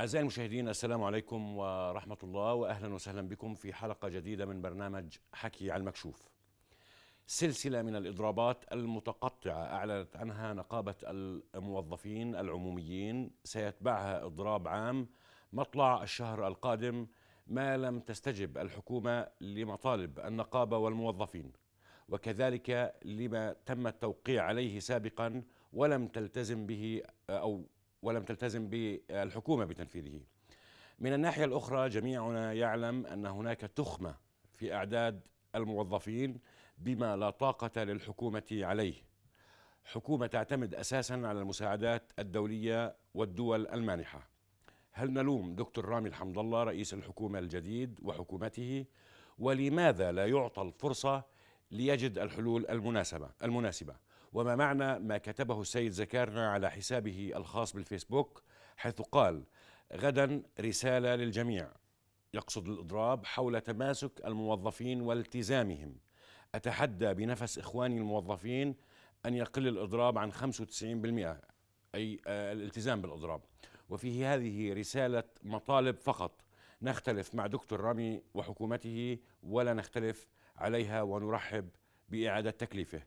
أعزائي المشاهدين السلام عليكم ورحمة الله وأهلا وسهلا بكم في حلقة جديدة من برنامج حكي على المكشوف سلسلة من الإضرابات المتقطعة أعلنت عنها نقابة الموظفين العموميين سيتبعها إضراب عام مطلع الشهر القادم ما لم تستجب الحكومة لمطالب النقابة والموظفين وكذلك لما تم التوقيع عليه سابقا ولم تلتزم به أو ولم تلتزم بالحكومة بتنفيذه من الناحية الأخرى جميعنا يعلم أن هناك تخمة في أعداد الموظفين بما لا طاقة للحكومة عليه حكومة تعتمد أساسا على المساعدات الدولية والدول المانحة هل نلوم دكتور رامي الحمد الله رئيس الحكومة الجديد وحكومته ولماذا لا يعطى الفرصة ليجد الحلول المناسبة المناسبة وما معنى ما كتبه السيد زكارنا على حسابه الخاص بالفيسبوك حيث قال غدا رسالة للجميع يقصد الإضراب حول تماسك الموظفين والتزامهم أتحدى بنفس إخواني الموظفين أن يقل الإضراب عن 95% أي آه، الالتزام بالإضراب وفيه هذه رسالة مطالب فقط نختلف مع دكتور رامي وحكومته ولا نختلف عليها ونرحب بإعادة تكليفه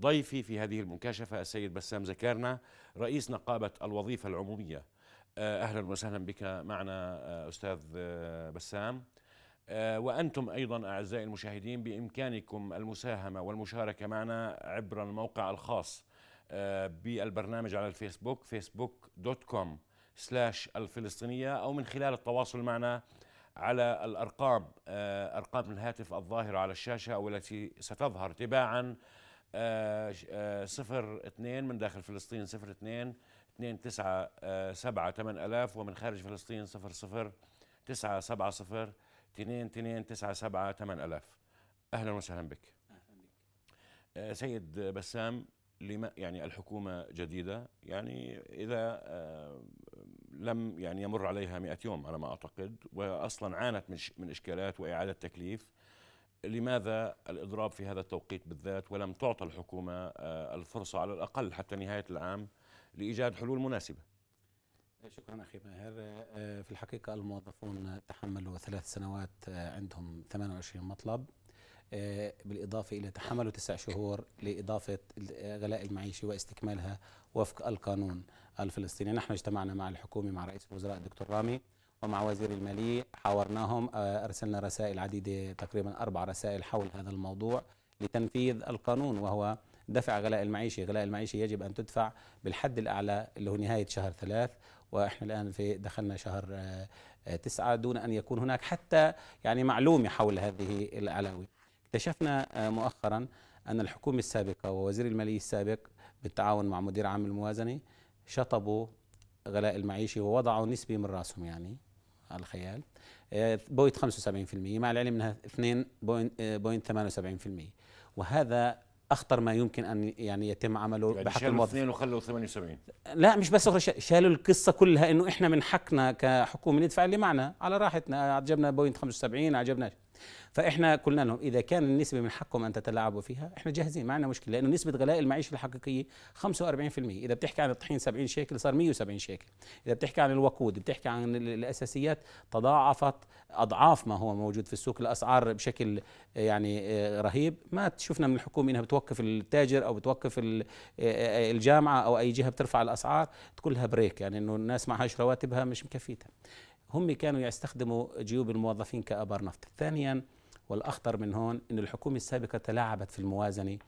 ضيفي في هذه المكاشفة السيد بسام زكارنا رئيس نقابة الوظيفة العمومية آه، أهلا وسهلا بك معنا آه، أستاذ آه، بسام وأنتم أيضا أعزائي المشاهدين بإمكانكم المساهمة والمشاركة معنا عبر الموقع الخاص بالبرنامج على الفيسبوك فيسبوك دوت كوم سلاش الفلسطينية أو من خلال التواصل معنا على الأرقام أرقام الهاتف الظاهرة على الشاشة والتي ستظهر تباعاً آه، آه، صفر اثنين من داخل فلسطين صفر اثنين اثنين تسعة آه، سبعة ثمان ألاف ومن خارج فلسطين صفر صفر تسعة سبعة صفر اثنين اثنين تسعة سبعة ثمان ألاف أهلا وسهلا بك أهلا بك سيد بسام لما يعني الحكومة جديدة يعني إذا لم يعني يمر عليها مئة يوم على ما أعتقد وأصلا عانت من من إشكالات وإعادة تكليف لماذا الإضراب في هذا التوقيت بالذات ولم تعطى الحكومة آه، الفرصة على الأقل حتى نهاية العام لإيجاد حلول مناسبة آه، شكرا أخي ماهر آه، في الحقيقة الموظفون تحملوا ثلاث سنوات عندهم 28 مطلب بالإضافة إلى تحملوا تسع شهور لإضافة غلاء المعيشة واستكمالها وفق القانون الفلسطيني نحن اجتمعنا مع الحكومة مع رئيس الوزراء الدكتور رامي ومع وزير المالية حاورناهم آه، أرسلنا رسائل عديدة تقريبا أربع رسائل حول هذا الموضوع لتنفيذ القانون وهو دفع غلاء المعيشة غلاء المعيشة يجب أن تدفع بالحد الأعلى اللي هو نهاية شهر ثلاث وإحنا الآن في دخلنا شهر آه، آه، تسعة دون أن يكون هناك حتى يعني معلومة حول هذه العلاوة اكتشفنا مؤخرا أن الحكومة السابقة ووزير المالية السابق بالتعاون مع مدير عام الموازنة شطبوا غلاء المعيشة ووضعوا نسبة من راسهم يعني على الخيال آه، بوينت 75% مع العلم انها 2.78% آه، وهذا اخطر ما يمكن ان يعني يتم عمله يعني بحق الموظف الاثنين وخلوا 78 لا مش بس شالوا القصه كلها انه احنا من حقنا كحكومه ندفع اللي معنا على راحتنا عجبنا بوينت 75 عجبناش فاحنا قلنا لهم اذا كان النسبه من حقهم ان تتلاعبوا فيها احنا جاهزين ما عندنا مشكله لانه نسبه غلاء المعيشه الحقيقيه 45% اذا بتحكي عن الطحين 70 شيكل صار 170 شيكل اذا بتحكي عن الوقود بتحكي عن الاساسيات تضاعفت اضعاف ما هو موجود في السوق الاسعار بشكل يعني آه، رهيب ما شفنا من الحكومه انها بتوقف التاجر او بتوقف آه، آه، الجامعه او اي جهه بترفع الاسعار تقول لها بريك يعني انه الناس معهاش رواتبها مش مكفيتها هم كانوا يستخدموا جيوب الموظفين كأبار نفط ثانيا والأخطر من هون أن الحكومة السابقة تلاعبت في الموازنة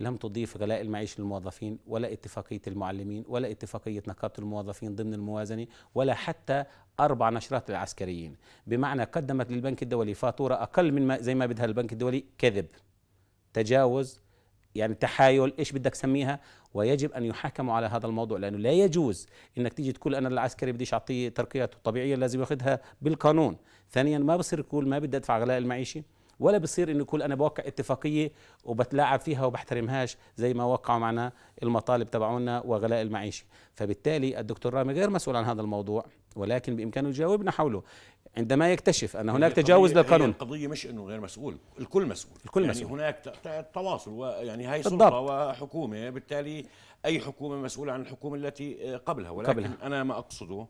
لم تضيف غلاء المعيش للموظفين ولا اتفاقية المعلمين ولا اتفاقية نقابة الموظفين ضمن الموازنة ولا حتى أربع نشرات للعسكريين بمعنى قدمت للبنك الدولي فاتورة أقل من ما زي ما بدها البنك الدولي كذب تجاوز يعني تحايل ايش بدك تسميها ويجب أن يحاكموا على هذا الموضوع لأنه لا يجوز أنك تيجي تقول أنا العسكري بديش أعطيه ترقيات طبيعية لازم ياخذها بالقانون ثانيا ما بصير يقول ما بدي أدفع غلاء المعيشة ولا بصير انه يقول انا بوقع اتفاقيه وبتلاعب فيها وبحترمهاش زي ما وقعوا معنا المطالب تبعونا وغلاء المعيشه، فبالتالي الدكتور رامي غير مسؤول عن هذا الموضوع ولكن بامكانه يجاوبنا حوله، عندما يكتشف ان يعني هناك تجاوز يعني للقانون القضيه مش انه غير مسؤول الكل مسؤول الكل يعني مسؤول. هناك تواصل ويعني هاي سلطه وحكومه بالتالي اي حكومه مسؤوله عن الحكومه التي قبلها ولكن قبلها. انا ما اقصده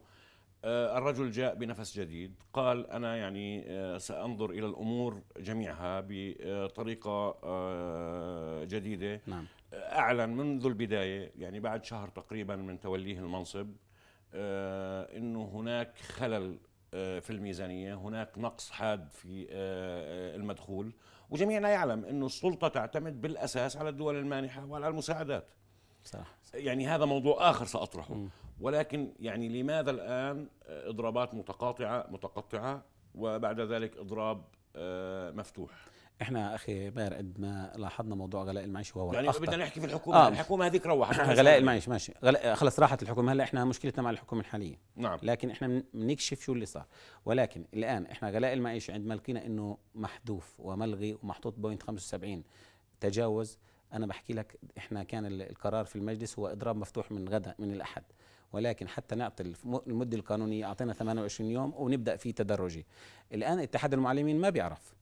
آه، الرجل جاء بنفس جديد قال انا يعني آه، سانظر الى الامور جميعها بطريقه آه، جديده نعم. اعلن منذ البدايه يعني بعد شهر تقريبا من توليه المنصب انه هناك خلل آه، في الميزانية هناك نقص حاد في آه، آه، المدخول وجميعنا يعلم أن السلطة تعتمد بالأساس على الدول المانحة وعلى المساعدات صح. يعني هذا موضوع آخر سأطرحه م. ولكن يعني لماذا الآن إضرابات متقاطعة متقطعة وبعد ذلك إضراب مفتوح احنا اخي ماهر قد ما لاحظنا موضوع غلاء المعيشه وهو يعني بدنا نحكي في الحكومه آه. الحكومه هذيك روحت غلاء المعيشه ماشي غلاء خلص راحت الحكومه هلا احنا مشكلتنا مع الحكومه الحاليه نعم لكن احنا بنكشف شو اللي صار ولكن الان احنا غلاء المعيشه عندما لقينا انه محذوف وملغي ومحطوط بوينت 75 تجاوز انا بحكي لك احنا كان القرار في المجلس هو اضراب مفتوح من غدا من الاحد ولكن حتى نعطي المده القانونيه اعطينا 28 يوم ونبدا في تدرجي الان اتحاد المعلمين ما بيعرف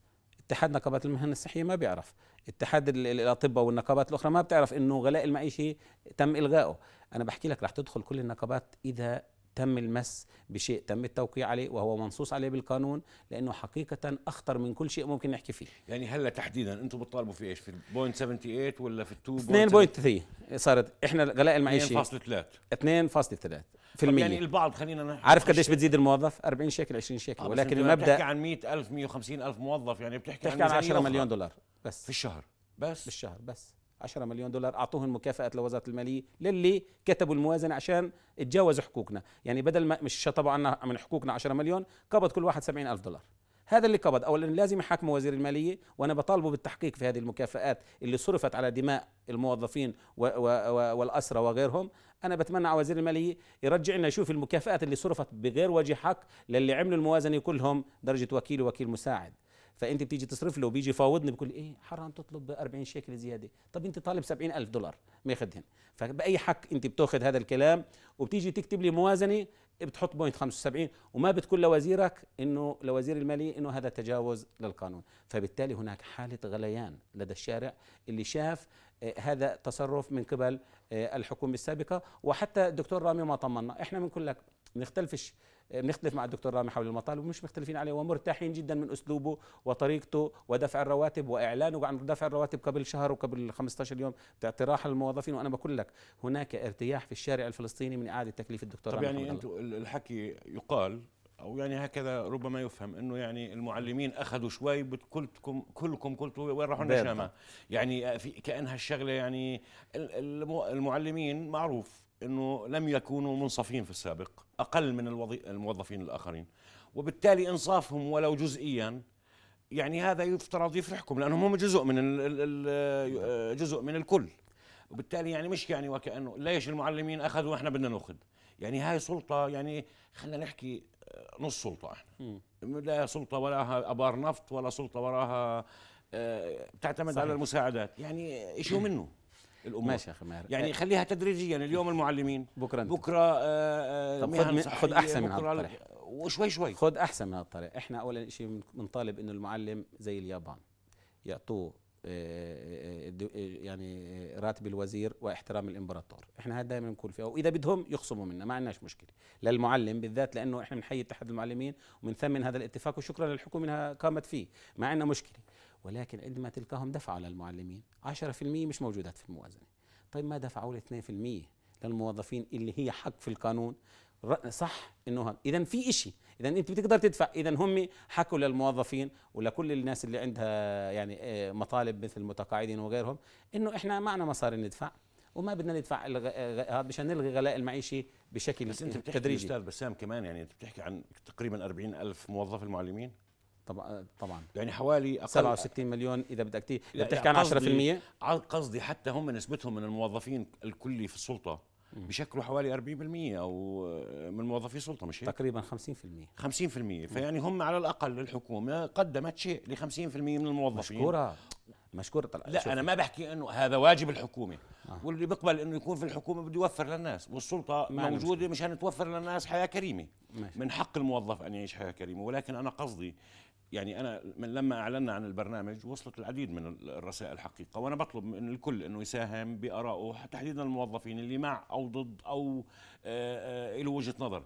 اتحاد نقابات المهن الصحيه ما بيعرف اتحاد الاطباء والنقابات الاخرى ما بتعرف انه غلاء المعيشي تم الغائه انا بحكي لك رح تدخل كل النقابات اذا تم المس بشيء تم التوقيع عليه وهو منصوص عليه بالقانون لانه حقيقه اخطر من كل شيء ممكن نحكي فيه يعني هلا تحديدا انتم بتطالبوا في ايش في البوينت 78 ولا في ال 2.3 صارت احنا غلاء المعيشه 2.3 2.3 في المية يعني البعض خلينا نحن عارف قديش بتزيد الموظف 40 شيكل 20 شيكل ولكن المبدا بتحكي عن 100000 150000 موظف يعني بتحكي, بتحكي عن 10 مليون دولار بس في الشهر بس بالشهر بس 10 مليون دولار اعطوهم مكافاه لوزاره الماليه للي كتبوا الموازنه عشان تجاوزوا حقوقنا يعني بدل ما مش شطبوا عنا من حقوقنا 10 مليون قبض كل واحد 70 الف دولار هذا اللي قبض اولا لازم يحاكم وزير الماليه وانا بطالبه بالتحقيق في هذه المكافآت اللي صرفت على دماء الموظفين و و و والاسرى وغيرهم انا بتمنى على وزير الماليه يرجع لنا يشوف المكافآت اللي صرفت بغير وجه حق للي عملوا الموازنه كلهم درجه وكيل ووكيل مساعد فانت بتيجي تصرف له وبيجي يفاوضني بيقول ايه حرام تطلب 40 شيكل زياده طب انت طالب 70000 دولار ماخذهن فباي حق انت بتاخذ هذا الكلام وبتيجي تكتب لي موازنه بتحط بوينت 75 وما بتقول لوزيرك انه لوزير الماليه انه هذا تجاوز للقانون فبالتالي هناك حاله غليان لدى الشارع اللي شاف آه، هذا تصرف من قبل آه، الحكومه السابقه وحتى الدكتور رامي ما طمنا احنا بنقول لك نختلفش بنختلف مع الدكتور رامي حول المطالب ومش مختلفين عليه ومرتاحين جدا من اسلوبه وطريقته ودفع الرواتب واعلانه عن دفع الرواتب قبل شهر وقبل 15 يوم اقتراح الموظفين وانا بقول لك هناك ارتياح في الشارع الفلسطيني من اعاده تكليف الدكتور طب يعني انتم الحكي يقال او يعني هكذا ربما يفهم انه يعني المعلمين اخذوا شوي كلكم كلكم قلتوا وين راحوا النشامه يعني في كانها الشغله يعني المعلمين معروف انه لم يكونوا منصفين في السابق اقل من الموظفين الاخرين وبالتالي انصافهم ولو جزئيا يعني هذا يفترض يفرحكم لانهم هم جزء من ال نعم. جزء من الكل وبالتالي يعني مش يعني وكانه ليش المعلمين اخذوا واحنا بدنا ناخذ يعني هاي سلطه يعني خلينا نحكي نص سلطه احنا لا سلطه وراها ابار نفط ولا سلطه وراها آه، بتعتمد صحيح. على المساعدات يعني شو منه الامور ماشي يا اخي ماهر يعني إيه. خليها تدريجيا اليوم إيه. المعلمين بكره انت. بكره آه طب خذ, خذ احسن من هالطريق الطريق وشوي شوي خذ احسن من هالطريق الطريق احنا اول شيء بنطالب انه المعلم زي اليابان يعطوه آه، آه، آه، يعني راتب الوزير واحترام الامبراطور احنا هذا دائما بنكون فيه واذا بدهم يخصموا منا ما عندناش مشكله للمعلم بالذات لانه احنا بنحيي اتحاد المعلمين وبنثمن هذا الاتفاق وشكرا للحكومه انها قامت فيه ما عندنا مشكله ولكن عندما تلقاهم دفعوا للمعلمين 10% مش موجودات في الموازنة طيب ما دفعوا ال 2% للموظفين اللي هي حق في القانون صح انه اذا في إشي اذا انت بتقدر تدفع اذا هم حكوا للموظفين ولكل الناس اللي عندها يعني آه، مطالب مثل المتقاعدين وغيرهم انه احنا معنا مصاري ندفع وما بدنا ندفع آه، هذا مشان نلغي غلاء المعيشي بشكل بس انت بتحكي تدريجي استاذ بسام كمان يعني انت بتحكي عن تقريبا 40 الف موظف المعلمين طبعا طبعا يعني حوالي أقل 67 مليون اذا بدك تي اذا بتحكي يعني عن 10% قصدي حتى هم نسبتهم من الموظفين الكلي في السلطه بشكلوا حوالي 40% او من موظفي السلطه مش هيك؟ تقريبا 50% 50% فيعني هم على الاقل الحكومه قدمت شيء ل 50% من الموظفين مشكوره مشكوره طلع لا شوفي. انا ما بحكي انه هذا واجب الحكومه آه. واللي بيقبل انه يكون في الحكومه بده يوفر للناس والسلطه موجوده مشان توفر للناس حياه كريمه ماشي. من حق الموظف ان يعيش حياه كريمه ولكن انا قصدي يعني انا من لما اعلنا عن البرنامج وصلت العديد من الرسائل الحقيقه وانا بطلب من الكل انه يساهم بارائه تحديدا الموظفين اللي مع او ضد او له آه، آه، وجهه نظر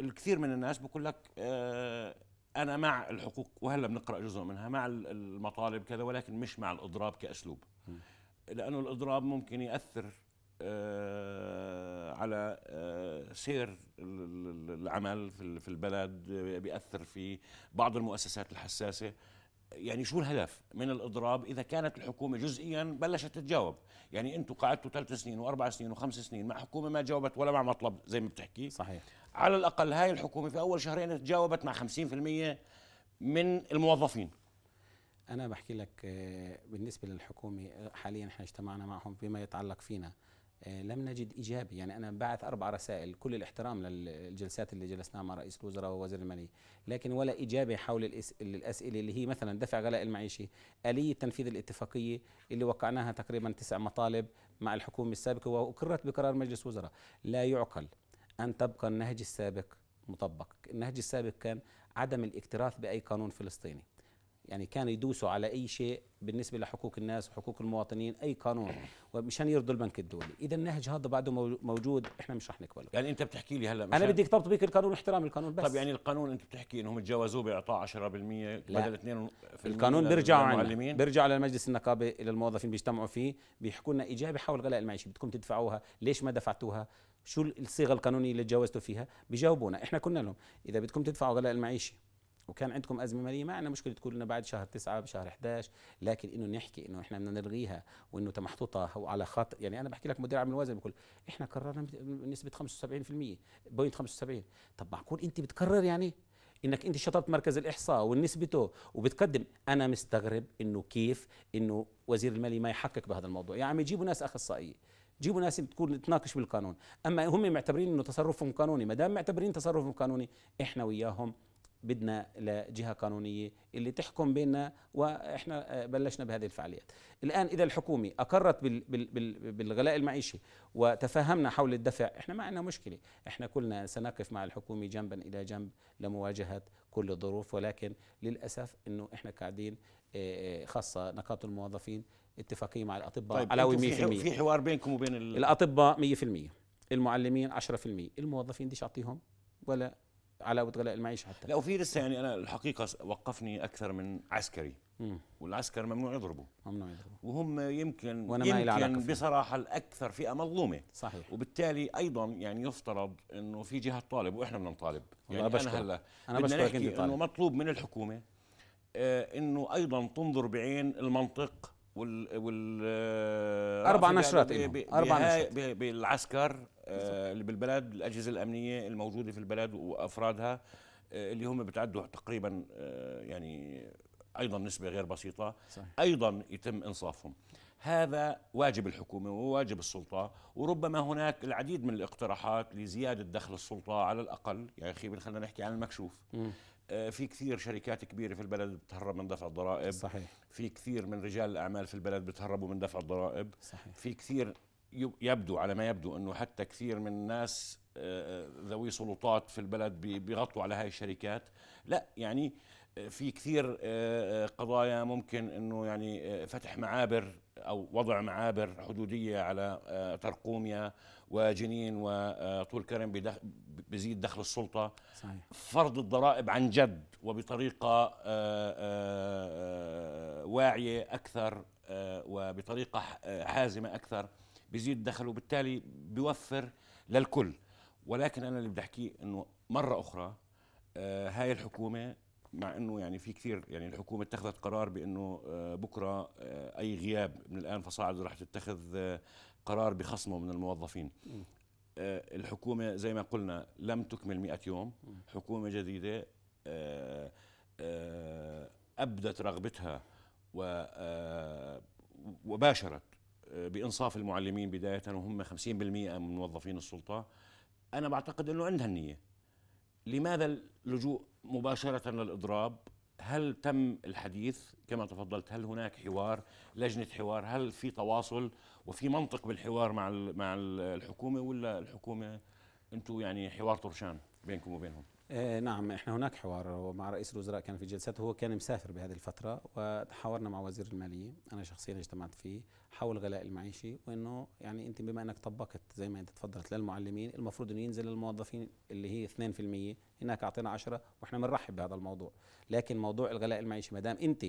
الكثير من الناس بقول لك آه، انا مع الحقوق وهلا بنقرا جزء منها مع المطالب كذا ولكن مش مع الاضراب كاسلوب لانه الاضراب ممكن ياثر آه، على آه، سير العمل في البلد آه، بيأثر في بعض المؤسسات الحساسة يعني شو الهدف من الاضراب اذا كانت الحكومه جزئيا بلشت تتجاوب يعني انتم قعدتوا ثلاث سنين واربع سنين وخمس سنين مع حكومه ما جاوبت ولا مع مطلب زي ما بتحكي صحيح على الاقل هاي الحكومه في اول شهرين تجاوبت مع 50% من الموظفين انا بحكي لك بالنسبه للحكومه حاليا احنا اجتمعنا معهم فيما يتعلق فينا آه، لم نجد إجابة يعني أنا بعث أربع رسائل كل الاحترام للجلسات اللي جلسناها مع رئيس الوزراء ووزير المالية لكن ولا إجابة حول الأسئلة اللي هي مثلا دفع غلاء المعيشه آلية تنفيذ الاتفاقية اللي وقعناها تقريبا تسع مطالب مع الحكومة السابقة وأقرت بقرار مجلس وزراء لا يعقل أن تبقى النهج السابق مطبق النهج السابق كان عدم الاكتراث بأي قانون فلسطيني يعني كانوا يدوسوا على اي شيء بالنسبه لحقوق الناس وحقوق المواطنين اي قانون ومشان يرضوا البنك الدولي اذا النهج هذا بعده موجود احنا مش رح نقبله يعني انت بتحكي لي هلا انا بدي تطبيق القانون واحترام القانون بس طب يعني القانون انت بتحكي انهم تجاوزوه باعطاء 10% بدل 2 القانون بيرجع عنا بيرجعوا للمجلس النقابه الى الموظفين بيجتمعوا فيه بيحكوا لنا ايجابي حول غلاء المعيشه بدكم تدفعوها ليش ما دفعتوها شو الصيغه القانونيه اللي تجاوزتوا فيها بيجاوبونا احنا قلنا لهم اذا بدكم تدفعوا غلاء المعيشه وكان عندكم ازمه ماليه ما عندنا مشكله تقول لنا بعد شهر 9 بشهر 11 لكن انه نحكي انه احنا بدنا نلغيها وانه محطوطه على خاطر يعني انا بحكي لك مدير عام الوزن بقول احنا قررنا نسبه 75% بوينت 75 طب معقول انت بتكرر يعني انك انت شطبت مركز الاحصاء ونسبته وبتقدم انا مستغرب انه كيف انه وزير الماليه ما يحقق بهذا الموضوع يا يعني عم جيبوا ناس اخصائيه جيبوا ناس تكون تناقش بالقانون اما هم معتبرين انه تصرفهم قانوني ما دام معتبرين تصرفهم قانوني احنا وياهم بدنا لجهه قانونيه اللي تحكم بيننا واحنا آه، بلشنا بهذه الفعاليات الان اذا الحكومه اقرت بالغلاء المعيشي وتفاهمنا حول الدفع احنا ما عندنا مشكله احنا كلنا سنقف مع الحكومه جنبا الى جنب لمواجهه كل الظروف ولكن للاسف انه احنا قاعدين آه، آه، خاصه نقاط الموظفين اتفاقيه مع الاطباء طيب على 100% في حوار بينكم وبين الاطباء 100% المعلمين 10% الموظفين بديش اعطيهم ولا على غلاء المعيشه حتى لا وفي لسه يعني انا الحقيقه وقفني اكثر من عسكري مم. والعسكر ممنوع يضربوا ممنوع يضربوا وهم يمكن وأنا ما يمكن بصراحه الاكثر فئه مظلومه صحيح وبالتالي ايضا يعني يفترض انه في جهه طالب واحنا بدنا نطالب يعني بشكر. انا هلا انا بشكرك انه مطلوب من الحكومه آه، انه ايضا تنظر بعين المنطق وال وال آه، اربع يعني نشرات اربع نشرات بالعسكر آه، بالبلد الاجهزه الامنيه الموجوده في البلد وافرادها آه، اللي هم بتعدوا تقريبا آه، يعني ايضا نسبه غير بسيطه صحيح. ايضا يتم انصافهم هذا واجب الحكومه وواجب السلطه وربما هناك العديد من الاقتراحات لزياده دخل السلطه على الاقل يا يعني اخي خلينا نحكي عن المكشوف في كثير شركات كبيرة في البلد بتهرب من دفع الضرائب صحيح في كثير من رجال الأعمال في البلد بتهربوا من دفع الضرائب صحيح في كثير يبدو على ما يبدو انه حتى كثير من الناس آه، آه، ذوي سلطات في البلد بيغطوا على هاي الشركات لا يعني آه، في كثير قضايا ممكن انه يعني فتح معابر او وضع معابر حدوديه على ترقوميا وجنين وطول كرم بزيد دخل السلطه صحيح. فرض الضرائب عن جد وبطريقه واعيه اكثر وبطريقه حازمه اكثر بيزيد دخله وبالتالي بيوفر للكل ولكن انا اللي بدي احكيه انه مره اخرى آه هاي الحكومه مع انه يعني في كثير يعني الحكومه اتخذت قرار بانه آه بكره آه اي غياب من الان فصاعد راح تتخذ آه قرار بخصمه من الموظفين آه الحكومه زي ما قلنا لم تكمل 100 يوم حكومه جديده آه آه ابدت رغبتها و آه وباشرت بانصاف المعلمين بدايه وهم 50% من موظفين السلطه انا بعتقد انه عندها النيه لماذا اللجوء مباشره للاضراب هل تم الحديث كما تفضلت هل هناك حوار لجنه حوار هل في تواصل وفي منطق بالحوار مع مع الحكومه ولا الحكومه انتم يعني حوار طرشان بينكم وبينهم آه، نعم احنا هناك حوار مع رئيس الوزراء كان في جلسته هو كان مسافر بهذه الفتره وتحاورنا مع وزير الماليه انا شخصيا اجتمعت فيه حول الغلاء المعيشي وانه يعني انت بما انك طبقت زي ما انت تفضلت للمعلمين المفروض انه ينزل للموظفين اللي هي 2% هناك اعطينا 10 واحنا بنرحب بهذا الموضوع لكن موضوع الغلاء المعيشي ما دام انت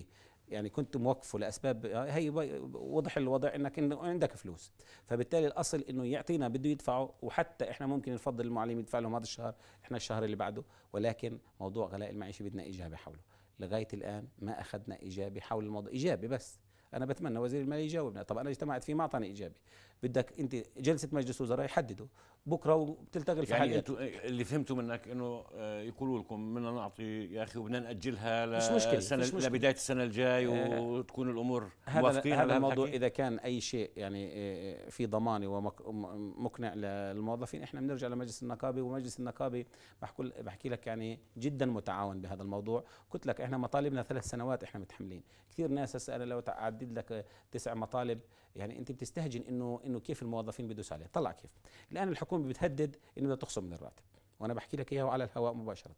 يعني كنت موقفه لاسباب هي وضح الوضع انك عندك فلوس فبالتالي الاصل انه يعطينا بده يدفعه وحتى احنا ممكن نفضل المعلم يدفع لهم هذا الشهر احنا الشهر اللي بعده ولكن موضوع غلاء المعيشه بدنا اجابه حوله لغايه الان ما اخذنا اجابه حول الموضوع اجابه بس انا بتمنى وزير الماليه يجاوبنا طب انا اجتمعت فيه ما اعطاني اجابه بدك انت جلسه مجلس وزراء يحددوا بكره وبتلتغي الفعاليات يعني اللي فهمته منك انه آه، يقولوا لكم بدنا نعطي يا اخي وبدنا ناجلها مش مشكلة. مش مشكلة. لبدايه السنه الجاي آه، وتكون الامور هذا هذا الموضوع اذا كان اي شيء يعني آه، في ضماني ومقنع للموظفين احنا بنرجع لمجلس النقابه ومجلس النقابه بحكي بحكي لك يعني جدا متعاون بهذا الموضوع قلت لك احنا مطالبنا ثلاث سنوات احنا متحملين كثير ناس هسه انا لو اعدد لك تسع مطالب يعني انت بتستهجن انه انه كيف الموظفين بدوس عليه طلع كيف الان الحكومه بتهدد انه بدها تخصم من الراتب وانا بحكي لك اياه على الهواء مباشره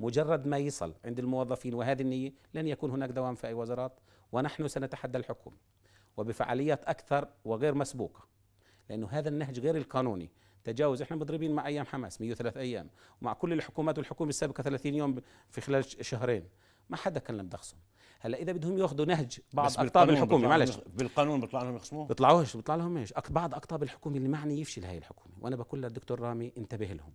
مجرد ما يصل عند الموظفين وهذه النيه لن يكون هناك دوام في اي وزارات ونحن سنتحدى الحكومه وبفعاليات اكثر وغير مسبوقه لانه هذا النهج غير القانوني تجاوز احنا مضربين مع ايام حماس 103 ايام ومع كل الحكومات والحكومه السابقه 30 يوم في خلال شهرين ما حدا كلم تخصم هلا اذا بدهم ياخذوا نهج بعض اقطاب الحكومه معلش بالقانون بيطلع لهم يخصموه بيطلعوهش بيطلع لهم ايش بعض اقطاب الحكومه اللي معني يفشل هاي الحكومه وانا بقول للدكتور رامي انتبه لهم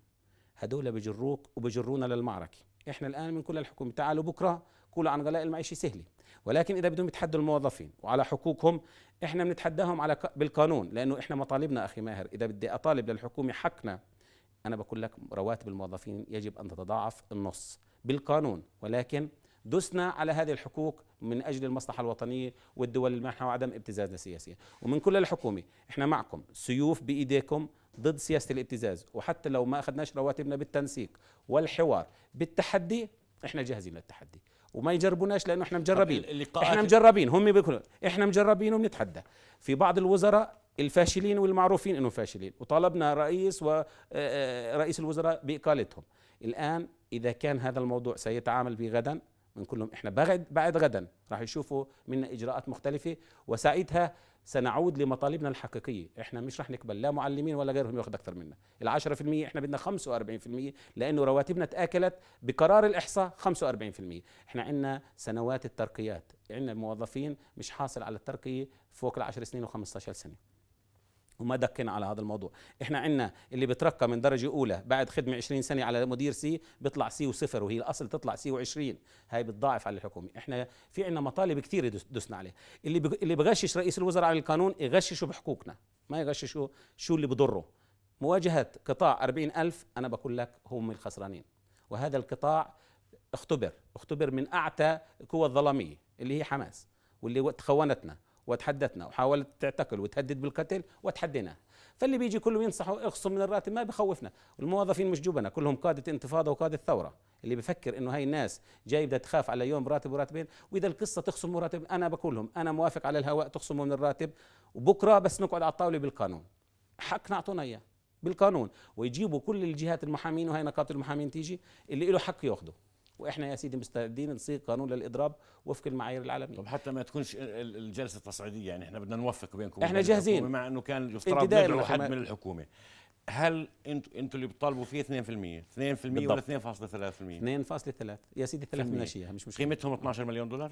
هدول بجروك وبجرونا للمعركه احنا الان من كل الحكومه تعالوا بكره كلوا عن غلاء المعيشه سهله ولكن اذا بدهم يتحدوا الموظفين وعلى حقوقهم احنا بنتحداهم على بالقانون لانه احنا مطالبنا اخي ماهر اذا بدي اطالب للحكومه حقنا انا بقول لك رواتب الموظفين يجب ان تتضاعف النص بالقانون ولكن دسنا على هذه الحقوق من اجل المصلحه الوطنيه والدول المانحه وعدم ابتزازنا سياسيا ومن كل الحكومه احنا معكم سيوف بايديكم ضد سياسه الابتزاز وحتى لو ما اخذناش رواتبنا بالتنسيق والحوار بالتحدي احنا جاهزين للتحدي وما يجربوناش لانه احنا مجربين احنا مجربين هم بيقولوا احنا مجربين وبنتحدى في بعض الوزراء الفاشلين والمعروفين انهم فاشلين وطالبنا رئيس ورئيس آه، آه، الوزراء باقالتهم الان اذا كان هذا الموضوع سيتعامل به غدا بنقول لهم احنا بعد بعد غدا راح يشوفوا منا اجراءات مختلفه وساعتها سنعود لمطالبنا الحقيقيه احنا مش راح نقبل لا معلمين ولا غيرهم ياخذ اكثر منا ال 10% احنا بدنا 45% لانه رواتبنا تاكلت بقرار الاحصاء 45% احنا عندنا سنوات الترقيات عندنا موظفين مش حاصل على الترقيه فوق ال 10 سنين و15 سنه وما دقينا على هذا الموضوع احنا عندنا اللي بترقى من درجه اولى بعد خدمه 20 سنه على مدير سي بيطلع سي وصفر وهي الاصل تطلع سي و20 هاي بتضاعف على الحكومه احنا في عندنا مطالب كثيره دسنا عليها اللي اللي بغشش رئيس الوزراء على القانون يغششوا بحقوقنا ما يغششوا شو اللي بضره مواجهه قطاع 40000 انا بقول لك هم الخسرانين وهذا القطاع اختبر اختبر من اعتى قوى الظلاميه اللي هي حماس واللي تخونتنا وتحدثنا وحاولت تعتقل وتهدد بالقتل وتحديناه فاللي بيجي كله ينصحه اخصم من الراتب ما بخوفنا الموظفين مش جبنا كلهم قادة انتفاضة وقادة ثورة اللي بفكر انه هاي الناس جاي بدها تخاف على يوم راتب وراتبين واذا القصه تخصموا راتب انا بقول لهم انا موافق على الهواء تخصموا من الراتب وبكره بس نقعد على الطاوله بالقانون حقنا اعطونا اياه بالقانون ويجيبوا كل الجهات المحامين وهي نقابه المحامين تيجي اللي له حق ياخذه واحنا يا سيدي مستعدين نصيغ قانون للاضراب وفق المعايير العالميه طب حتى ما تكونش الجلسه تصعيديه يعني احنا بدنا نوفق بينكم احنا جاهزين بما انه كان يفترض ندعو حد من الحكومه هل انتوا انتوا اللي بتطالبوا فيه 2% 2% ولا 2.3% 2.3 يا سيدي 3 من مش مشكله قيمتهم 12 مليون دولار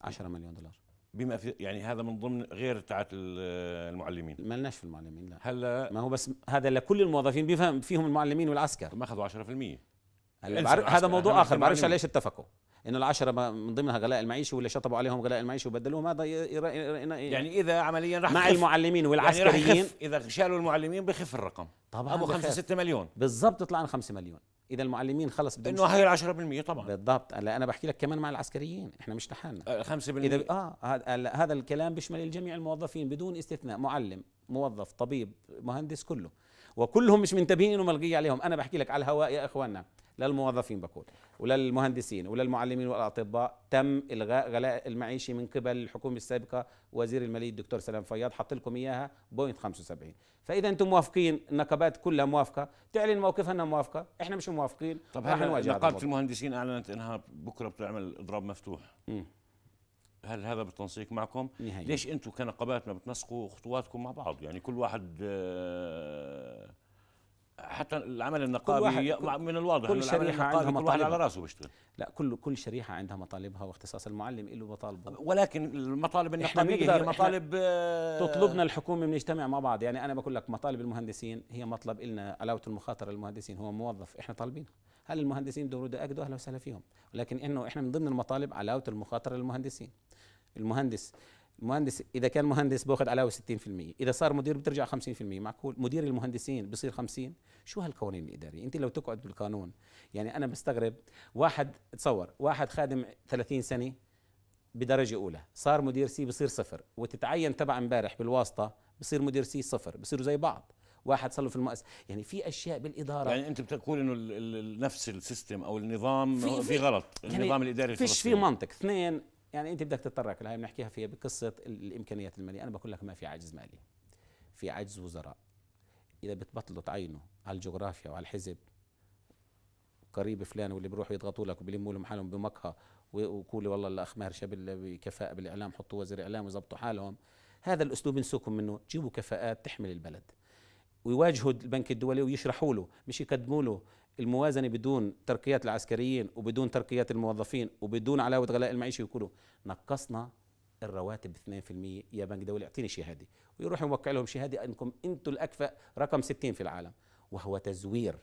10 مليون دولار بما في يعني هذا من ضمن غير تاعت المعلمين ما لناش في المعلمين لا هلا ما هو بس هذا لكل الموظفين بيفهم فيهم المعلمين والعسكر ما اخذوا 10% يعني هذا موضوع اخر ما بعرفش ليش اتفقوا انه العشره من ضمنها غلاء المعيشه واللي شطبوا عليهم غلاء المعيشه وبدلوهم هذا يعني اذا عمليا راح مع خف. المعلمين يعني والعسكريين يعني اذا شالوا المعلمين بخف الرقم طبعا ابو 5 6 مليون بالضبط طلعنا 5 مليون اذا المعلمين خلص انه هي ال 10% طبعا بالضبط هلا انا بحكي لك كمان مع العسكريين احنا مش لحالنا 5% آه، اذا اه هذا الكلام بيشمل الجميع الموظفين بدون استثناء معلم موظف طبيب مهندس كله وكلهم مش منتبهين انه ملغي عليهم انا بحكي لك على الهواء يا اخواننا للموظفين بقول وللمهندسين وللمعلمين والاطباء تم الغاء غلاء المعيشه من قبل الحكومه السابقه وزير الماليه الدكتور سلام فياض حط لكم اياها بوينت 75 فاذا انتم موافقين النقابات كلها موافقه تعلن موقفها انها موافقه احنا مش موافقين طب نواجه نقابه المهندسين اعلنت انها بكره بتعمل اضراب مفتوح هل هذا بالتنسيق معكم؟ نهاية. ليش انتم كنقابات ما بتنسقوا خطواتكم مع بعض؟ يعني كل واحد آه، حتى العمل النقابي من الواضح كل شريحه عندها واحد على راسه بيشتغل لا كل كل شريحه عندها مطالبها واختصاص المعلم له مطالبه ولكن المطالب النقابيه هي مطالب آه، تطلبنا الحكومه بنجتمع مع بعض يعني انا بقول لك مطالب المهندسين هي مطلب لنا علاوه المخاطره للمهندسين هو موظف احنا طالبينها هل المهندسين بدهم يردوا اكدوا اهلا وسهلا فيهم ولكن انه احنا من ضمن المطالب علاوه المخاطره للمهندسين المهندس المهندس اذا كان مهندس باخذ علاوه 60% اذا صار مدير بترجع 50% معقول مدير المهندسين بصير 50 شو هالقوانين الاداريه انت لو تقعد بالقانون يعني انا بستغرب واحد تصور واحد خادم 30 سنه بدرجه اولى صار مدير سي بصير صفر وتتعين تبع امبارح بالواسطه بصير مدير سي صفر بصيروا زي بعض واحد صار له في المؤسسه يعني في اشياء بالاداره يعني انت بتقول انه نفس السيستم او النظام في, في, في غلط يعني النظام الاداري الفلسطيني فيش في منطق اثنين يعني انت بدك تتطرق لها بنحكيها فيها بقصه الامكانيات الماليه انا بقول لك ما في عجز مالي في عجز وزراء اذا بتبطلوا تعينوا على الجغرافيا وعلى الحزب قريب فلان واللي بيروحوا يضغطوا لك وبيلموا لهم حالهم بمقهى وقولي والله الاخ ماهر شبل بكفاءه بالاعلام حطوا وزير اعلام ويظبطوا حالهم هذا الاسلوب انسوكم منه جيبوا كفاءات تحمل البلد ويواجهوا البنك الدولي ويشرحوا له مش يقدموا له الموازنه بدون ترقيات العسكريين وبدون ترقيات الموظفين وبدون علاوه غلاء المعيشه وكله نقصنا الرواتب 2% يا بنك دولي اعطيني شهاده ويروح يوقع لهم شهاده انكم انتم الاكفأ رقم 60 في العالم وهو تزوير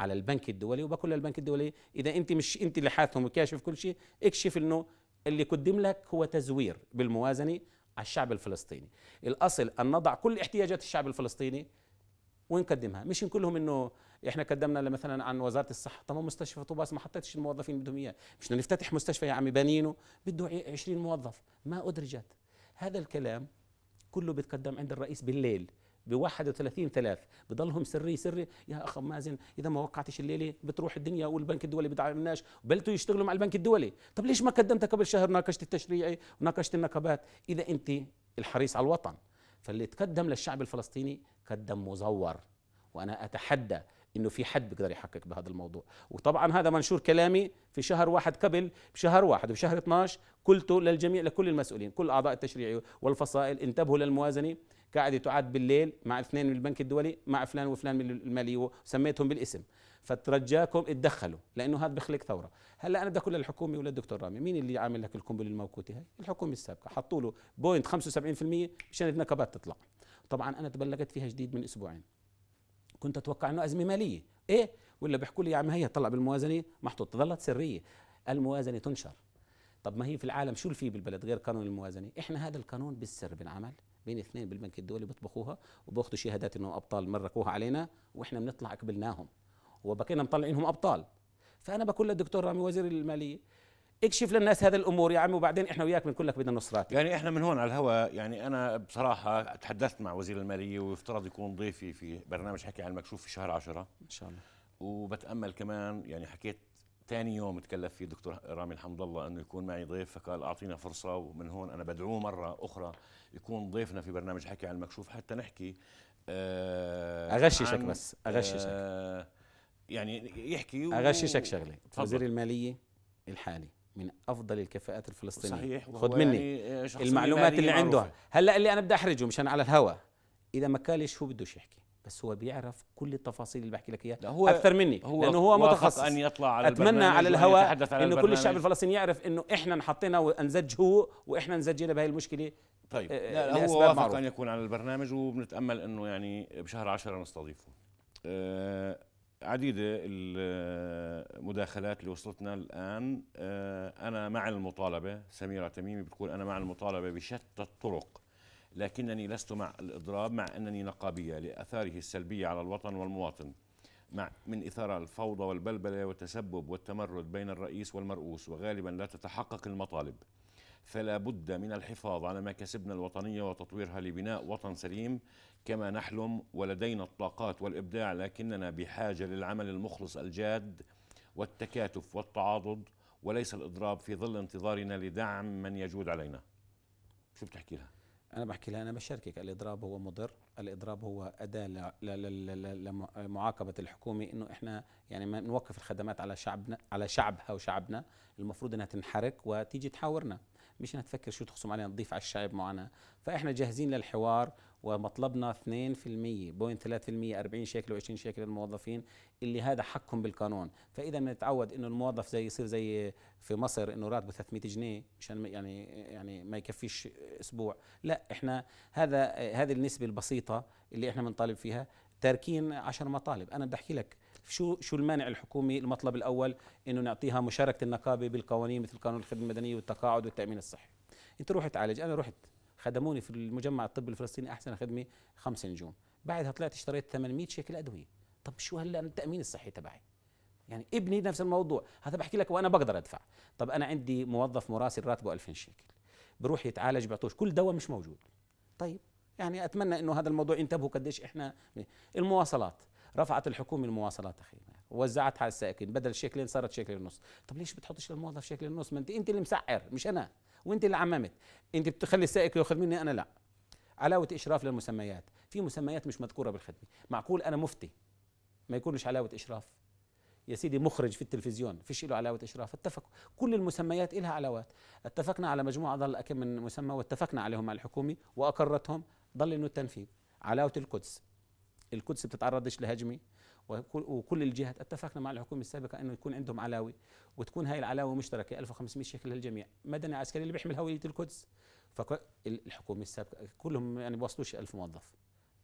على البنك الدولي وبقول للبنك الدولي اذا انت مش انت اللي حاثهم وكاشف كل شيء اكشف انه اللي قدم لك هو تزوير بالموازنه على الشعب الفلسطيني الاصل ان نضع كل احتياجات الشعب الفلسطيني ونقدمها مش نقول لهم انه احنا قدمنا مثلا عن وزاره الصحه طب مستشفى طوباس ما حطيتش الموظفين اللي بدهم اياه مش نفتتح مستشفى يا عمي بانينه بده 20 موظف ما ادرجت هذا الكلام كله بيتقدم عند الرئيس بالليل ب 31 3 بضلهم سري سري يا اخ مازن اذا ما وقعتش الليله بتروح الدنيا والبنك الدولي بدعمناش بلتوا يشتغلوا مع البنك الدولي طب ليش ما قدمتها قبل شهر ناقشت التشريعي وناقشت النقابات اذا انت الحريص على الوطن فاللي تقدم للشعب الفلسطيني قدم مزور وانا اتحدى انه في حد بيقدر يحقق بهذا الموضوع وطبعا هذا منشور كلامي في شهر واحد قبل بشهر واحد بشهر 12 قلته للجميع لكل المسؤولين كل اعضاء التشريع والفصائل انتبهوا للموازنه قاعده تعاد بالليل مع اثنين من البنك الدولي مع فلان وفلان من الماليه وسميتهم بالاسم فترجاكم اتدخلوا لانه هذا بخلق ثوره هلا انا بدي اقول للحكومه ولا رامي مين اللي عامل لك القنبله الموقوته هاي الحكومه السابقه حطوا له بوينت 75% مشان النكبات تطلع طبعا انا تبلغت فيها جديد من اسبوعين كنت اتوقع انه ازمه ماليه ايه ولا بيحكوا لي يا عم هي طلع بالموازنه محطوط ظلت سريه الموازنه تنشر طب ما هي في العالم شو اللي فيه بالبلد غير قانون الموازنه احنا هذا القانون بالسر بنعمل بين اثنين بالبنك الدولي بيطبخوها وباخذوا شهادات انهم ابطال مركوها علينا واحنا بنطلع قبلناهم وبقينا مطلعينهم ابطال فانا بقول للدكتور رامي وزير الماليه اكشف للناس هذه الامور يا عمي وبعدين احنا وياك بنقول لك بدنا نصرات يعني احنا من هون على الهواء يعني انا بصراحه تحدثت مع وزير الماليه ويفترض يكون ضيفي في برنامج حكي عن المكشوف في شهر 10 ان شاء الله وبتامل كمان يعني حكيت ثاني يوم تكلف فيه الدكتور رامي الحمد الله انه يكون معي ضيف فقال اعطينا فرصه ومن هون انا بدعوه مره اخرى يكون ضيفنا في برنامج حكي عن المكشوف حتى نحكي آه اغششك بس اغششك آه يعني يحكي و... اغششك شغله وزير الماليه الحالي من افضل الكفاءات الفلسطينيه صحيح خذ مني يعني المعلومات اللي عنده هلا اللي انا بدي احرجه مشان على الهوا اذا ما قالش شو بدوش يحكي بس هو بيعرف كل التفاصيل اللي بحكي لك اياها هو اكثر مني هو لانه هو متخصص ان يطلع على اتمنى على الهواء انه كل الشعب الفلسطيني يعرف انه احنا نحطينا هو واحنا انزجينا بهي المشكله طيب آه، لا لا هو وافق معروف. ان يكون على البرنامج وبنتامل انه يعني بشهر 10 نستضيفه أه عديدة المداخلات اللي وصلتنا الآن آه، أنا مع المطالبة سميرة تميمي بتقول أنا مع المطالبة بشتى الطرق لكنني لست مع الإضراب مع أنني نقابية لأثاره السلبية على الوطن والمواطن مع من إثارة الفوضى والبلبلة والتسبب والتمرد بين الرئيس والمرؤوس وغالبا لا تتحقق المطالب فلا بد من الحفاظ على مكاسبنا الوطنية وتطويرها لبناء وطن سليم كما نحلم ولدينا الطاقات والإبداع لكننا بحاجة للعمل المخلص الجاد والتكاتف والتعاضد وليس الإضراب في ظل انتظارنا لدعم من يجود علينا شو بتحكي لها؟ أنا بحكي لها أنا بشاركك الإضراب هو مضر الإضراب هو أداة لمعاقبة الحكومة إنه إحنا يعني ما نوقف الخدمات على شعبنا على شعبها وشعبنا المفروض إنها تنحرك وتيجي تحاورنا مش انها تفكر شو تخصم علينا تضيف على الشعب معنا فاحنا جاهزين للحوار ومطلبنا 2% بوينت 3% 40 شيكل و20 شيكل للموظفين اللي هذا حقهم بالقانون فاذا بنتعود انه الموظف زي يصير زي في مصر انه راتبه 300 جنيه مشان يعني يعني ما يكفيش اسبوع لا احنا هذا هذه النسبه البسيطه اللي احنا بنطالب فيها تاركين 10 مطالب انا بدي احكي لك شو شو المانع الحكومي المطلب الاول انه نعطيها مشاركه النقابه بالقوانين مثل قانون الخدمه المدنيه والتقاعد والتامين الصحي انت روح تعالج انا رحت خدموني في المجمع الطبي الفلسطيني احسن خدمه خمس نجوم بعدها طلعت اشتريت 800 شيكل ادويه طب شو هلا التامين الصحي تبعي يعني ابني نفس الموضوع هذا بحكي لك وانا بقدر ادفع طب انا عندي موظف مراسل راتبه 2000 شيكل بروح يتعالج بعطوش كل دواء مش موجود طيب يعني اتمنى انه هذا الموضوع ينتبهوا قديش احنا المواصلات رفعت الحكومه المواصلات اخي يعني وزعتها على السائقين بدل شيكلين صارت شيكلين ونص طب ليش بتحطش للموظف شكل ونص ما انت انت اللي مسعر مش انا وانت اللي عممت انت بتخلي السائق ياخذ مني انا لا علاوه اشراف للمسميات في مسميات مش مذكوره بالخدمه معقول انا مفتي ما يكونش علاوه اشراف يا سيدي مخرج في التلفزيون فيش له علاوة إشراف اتفقوا كل المسميات لها علاوات اتفقنا على مجموعة ظل كم من مسمى واتفقنا عليهم مع الحكومة وأقرتهم ضل إنه التنفيذ علاوة القدس القدس بتتعرضش لهجمه وكل الجهات اتفقنا مع الحكومه السابقه انه يكون عندهم علاوه وتكون هاي العلاوه مشتركه 1500 شكل للجميع مدني عسكري اللي بيحمل هويه القدس فالحكومه السابقه كلهم يعني بوصلوش 1000 موظف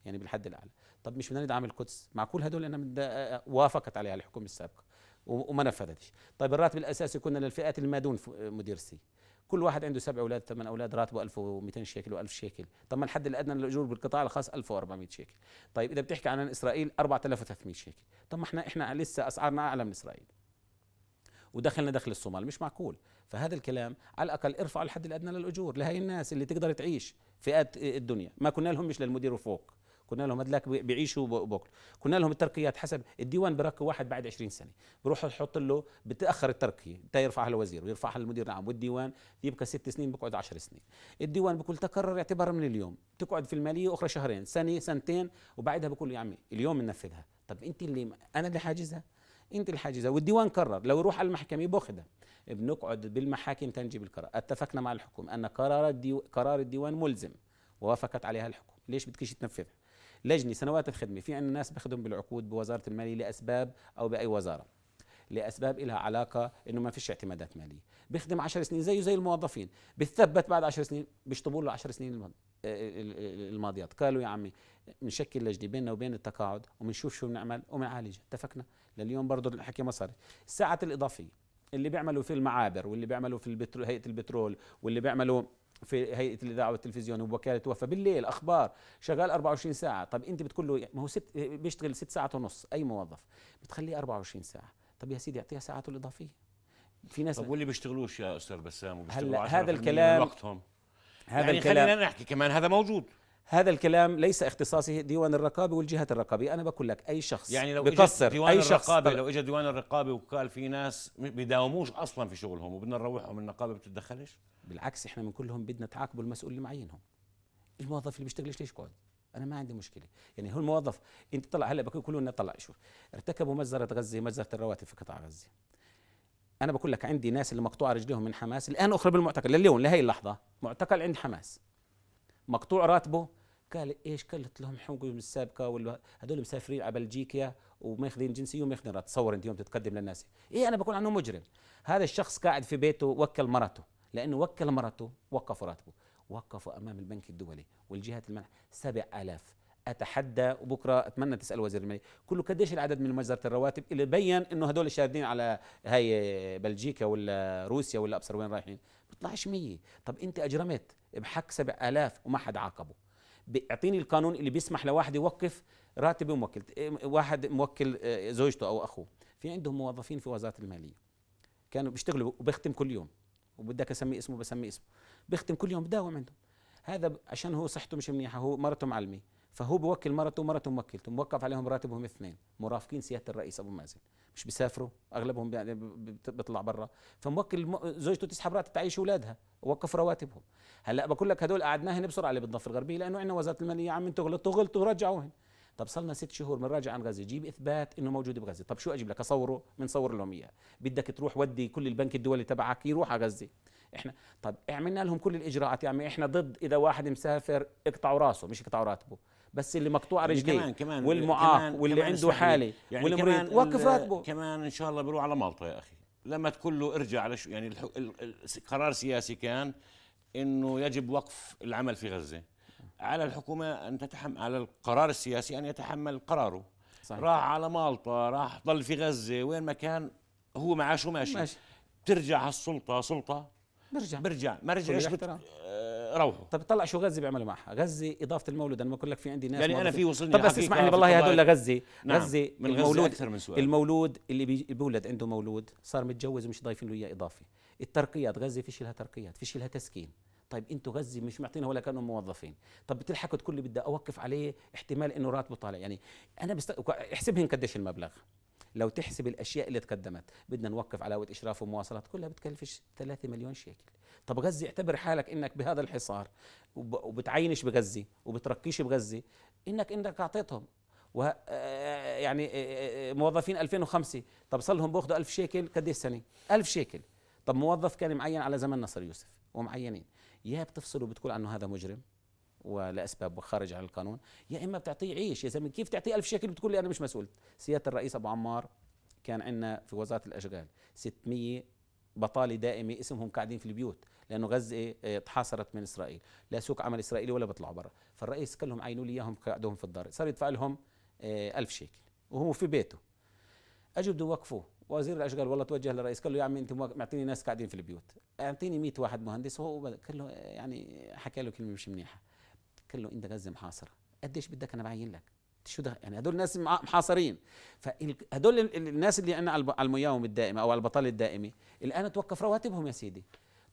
يعني بالحد الاعلى طب مش بدنا ندعم القدس مع كل هدول انا وافقت عليها الحكومه السابقه وما نفذتش طيب الراتب الاساسي كنا للفئات اللي ما دون مدير سي كل واحد عنده سبع اولاد ثمان اولاد راتبه 1200 شيكل و1000 شيكل طب ما الحد الادنى للاجور بالقطاع الخاص 1400 شيكل طيب اذا بتحكي عن اسرائيل 4300 شيكل طب ما احنا احنا لسه اسعارنا اعلى من اسرائيل ودخلنا دخل الصومال مش معقول فهذا الكلام على الاقل ارفعوا الحد الادنى للاجور لهي الناس اللي تقدر تعيش فئات الدنيا ما كنا لهم مش للمدير وفوق قلنا لهم هذلاك بيعيشوا بوكل قلنا لهم الترقيات حسب الديوان بركي واحد بعد 20 سنه بروح يحط له بتاخر الترقيه تا يرفعها الوزير ويرفعها المدير العام والديوان يبقى ست سنين بقعد 10 سنين الديوان بكل تكرر اعتبار من اليوم تقعد في الماليه اخرى شهرين سنه سنتين وبعدها بقول يا عمي اليوم بننفذها طب انت اللي انا اللي حاجزها انت اللي حاجزها والديوان قرر لو يروح على المحكمه باخذها بنقعد بالمحاكم تنجيب القرار اتفقنا مع الحكومه ان قرار الديو... قرار الديوان ملزم ووافقت عليها الحكومه ليش بدكش تنفذها لجنه سنوات الخدمه في عندنا ناس بخدم بالعقود بوزاره الماليه لاسباب او باي وزاره لاسباب لها علاقه انه ما فيش اعتمادات ماليه بيخدم 10 سنين زيه زي الموظفين بتثبت بعد 10 سنين بيشطبوا له 10 سنين آه، الماضيات قالوا يا عمي بنشكل لجنه بيننا وبين التقاعد وبنشوف شو بنعمل وبنعالج اتفقنا لليوم برضه الحكي ما صار الساعات الاضافيه اللي بيعملوا في المعابر واللي بيعملوا في البترول هيئه البترول واللي بيعملوا في هيئه الاذاعه والتلفزيون ووكاله وفا بالليل اخبار شغال 24 ساعه طب انت بتقول له يعني ما هو ست بيشتغل ست ساعات ونص اي موظف بتخليه 24 ساعه طب يا سيدي اعطيها ساعاته الاضافيه في ناس طب واللي بيشتغلوش يا استاذ بسام وبيشتغلوا هلا هذا الكلام من وقتهم هذا يعني الكلام خلينا نحكي كمان هذا موجود هذا الكلام ليس اختصاصي ديوان الرقابه والجهات الرقابيه انا بقول لك اي شخص يعني لو بقصر ديوان اي شخص الرقابه لو اجى ديوان الرقابه وقال في ناس بيداوموش اصلا في شغلهم وبدنا نروحهم النقابه بتتدخلش بالعكس احنا من كلهم بدنا تعاقبوا المسؤول اللي معينهم الموظف اللي بيشتغلش ليش يقعد انا ما عندي مشكله يعني هو الموظف انت طلع هلا بقول كلنا طلع شوف ارتكبوا مجزره غزه مجزره الرواتب في قطاع غزه انا بقول لك عندي ناس اللي مقطوعه رجليهم من حماس الان اخرى بالمعتقل لليوم لهي اللحظه معتقل عند حماس مقطوع راتبه قال ايش قالت لهم حقوقهم السابقه ولا هذول مسافرين على بلجيكا وماخذين جنسيه وماخذين راتب تصور انت يوم تتقدم للناس ايه انا بقول عنه مجرم هذا الشخص قاعد في بيته وكل مرته لانه وكل مرته وقفوا راتبه وقفوا امام البنك الدولي والجهات المنح 7000 اتحدى وبكره اتمنى تسال وزير الماليه كله قديش العدد من وزاره الرواتب اللي بين انه هدول شاردين على هاي بلجيكا ولا روسيا ولا ابصر وين رايحين بيطلعش 100 طب انت اجرمت بحق 7000 وما حد عاقبه اعطيني القانون اللي بيسمح لواحد يوقف راتب موكل واحد موكل آه، زوجته او اخوه في عندهم موظفين في وزاره الماليه كانوا بيشتغلوا وبيختم كل يوم وبدك اسمي اسمه بسمي اسمه بيختم كل يوم بداوم عندهم هذا عشان هو صحته مش منيحه هو مرته معلمه فهو بيوكل مرته ومرته موكلته موقف عليهم راتبهم اثنين مرافقين سياده الرئيس ابو مازن مش بيسافروا اغلبهم يعني بيطلع برا فموكل زوجته تسحب راتب تعيش اولادها ووقف رواتبهم هلا بقول لك هدول قعدناهن بسرعه اللي بالضفه الغربيه لانه عندنا وزاره الماليه عم انتوا غلطتوا غلطوا رجعوهن طب صلنا ست شهور بنراجع عن غزه جيب اثبات انه موجود بغزه طب شو اجيب لك اصوره بنصور لهم اياه بدك تروح ودي كل البنك الدولي تبعك يروح على غزه احنا طب عملنا لهم كل الاجراءات يعني احنا ضد اذا واحد مسافر اقطعوا راسه مش اقطعوا راتبه بس اللي مقطوع يعني رجليه يعني كمان كمان والمعاق كمان واللي كمان يعني عنده حاله يعني والمريض وقف راتبه كمان ان شاء الله بروح على مالطا يا اخي لما تقول له ارجع على شو يعني القرار سياسي كان انه يجب وقف العمل في غزه على الحكومه ان تتحمل على القرار السياسي ان يتحمل قراره صحيح. راح على مالطا راح ضل في غزه وين ما كان هو معاشه ماشي, ماشي. ترجع هالسلطه سلطه برجع برجع ما رجعش ايش آه، روحوا طب طلع شو غزه بيعملوا معها غزه اضافه المولد انا بقول لك في عندي ناس يعني انا في وصلني طب بس اسمعني والله هدول لغزه نعم غزه من غزة اكثر من سؤال المولود اللي بيولد عنده مولود صار متجوز ومش ضايفين له اياه اضافه الترقيات غزه فيش لها ترقيات فيش لها تسكين طيب انتم غزه مش معطينا ولا كانوا موظفين طب بتلحقوا تقول لي بدي اوقف عليه احتمال انه راتبه طالع يعني انا بست... احسبهم قديش المبلغ لو تحسب الاشياء اللي تقدمت بدنا نوقف علاوه اشراف ومواصلات كلها بتكلفش 3 مليون شيكل طب غزه اعتبر حالك انك بهذا الحصار وبتعينش بغزه وبتركيش بغزه انك انك اعطيتهم و آه، يعني آه، آه، موظفين 2005 طب صار لهم بياخذوا 1000 شيكل قد سنه 1000 شيكل طب موظف كان معين على زمن نصر يوسف ومعينين يا بتفصل وبتقول عنه هذا مجرم ولاسباب خارج عن القانون يا اما بتعطيه عيش يا زلمه كيف تعطيه ألف شيكل بتقول لي انا مش مسؤول سياده الرئيس ابو عمار كان عندنا في وزاره الاشغال 600 بطاله دائمه اسمهم قاعدين في البيوت لانه غزه آه، تحاصرت من اسرائيل لا سوق عمل اسرائيلي ولا بيطلعوا برا فالرئيس كلهم عينوا لي اياهم قعدوهم في الدار صار يدفع لهم آه، ألف شيكل وهو في بيته اجوا بده يوقفوه وزير الاشغال والله توجه للرئيس قال له يا عمي انت معطيني ناس قاعدين في البيوت اعطيني 100 واحد مهندس هو قال له يعني حكى له كلمه مش منيحه داخل له انت غزه محاصره قديش بدك انا بعين لك شو ده يعني هدول ناس محاصرين فهدول الناس اللي انا على المياوم الدائمه او على البطاله الدائمه الان توقف رواتبهم يا سيدي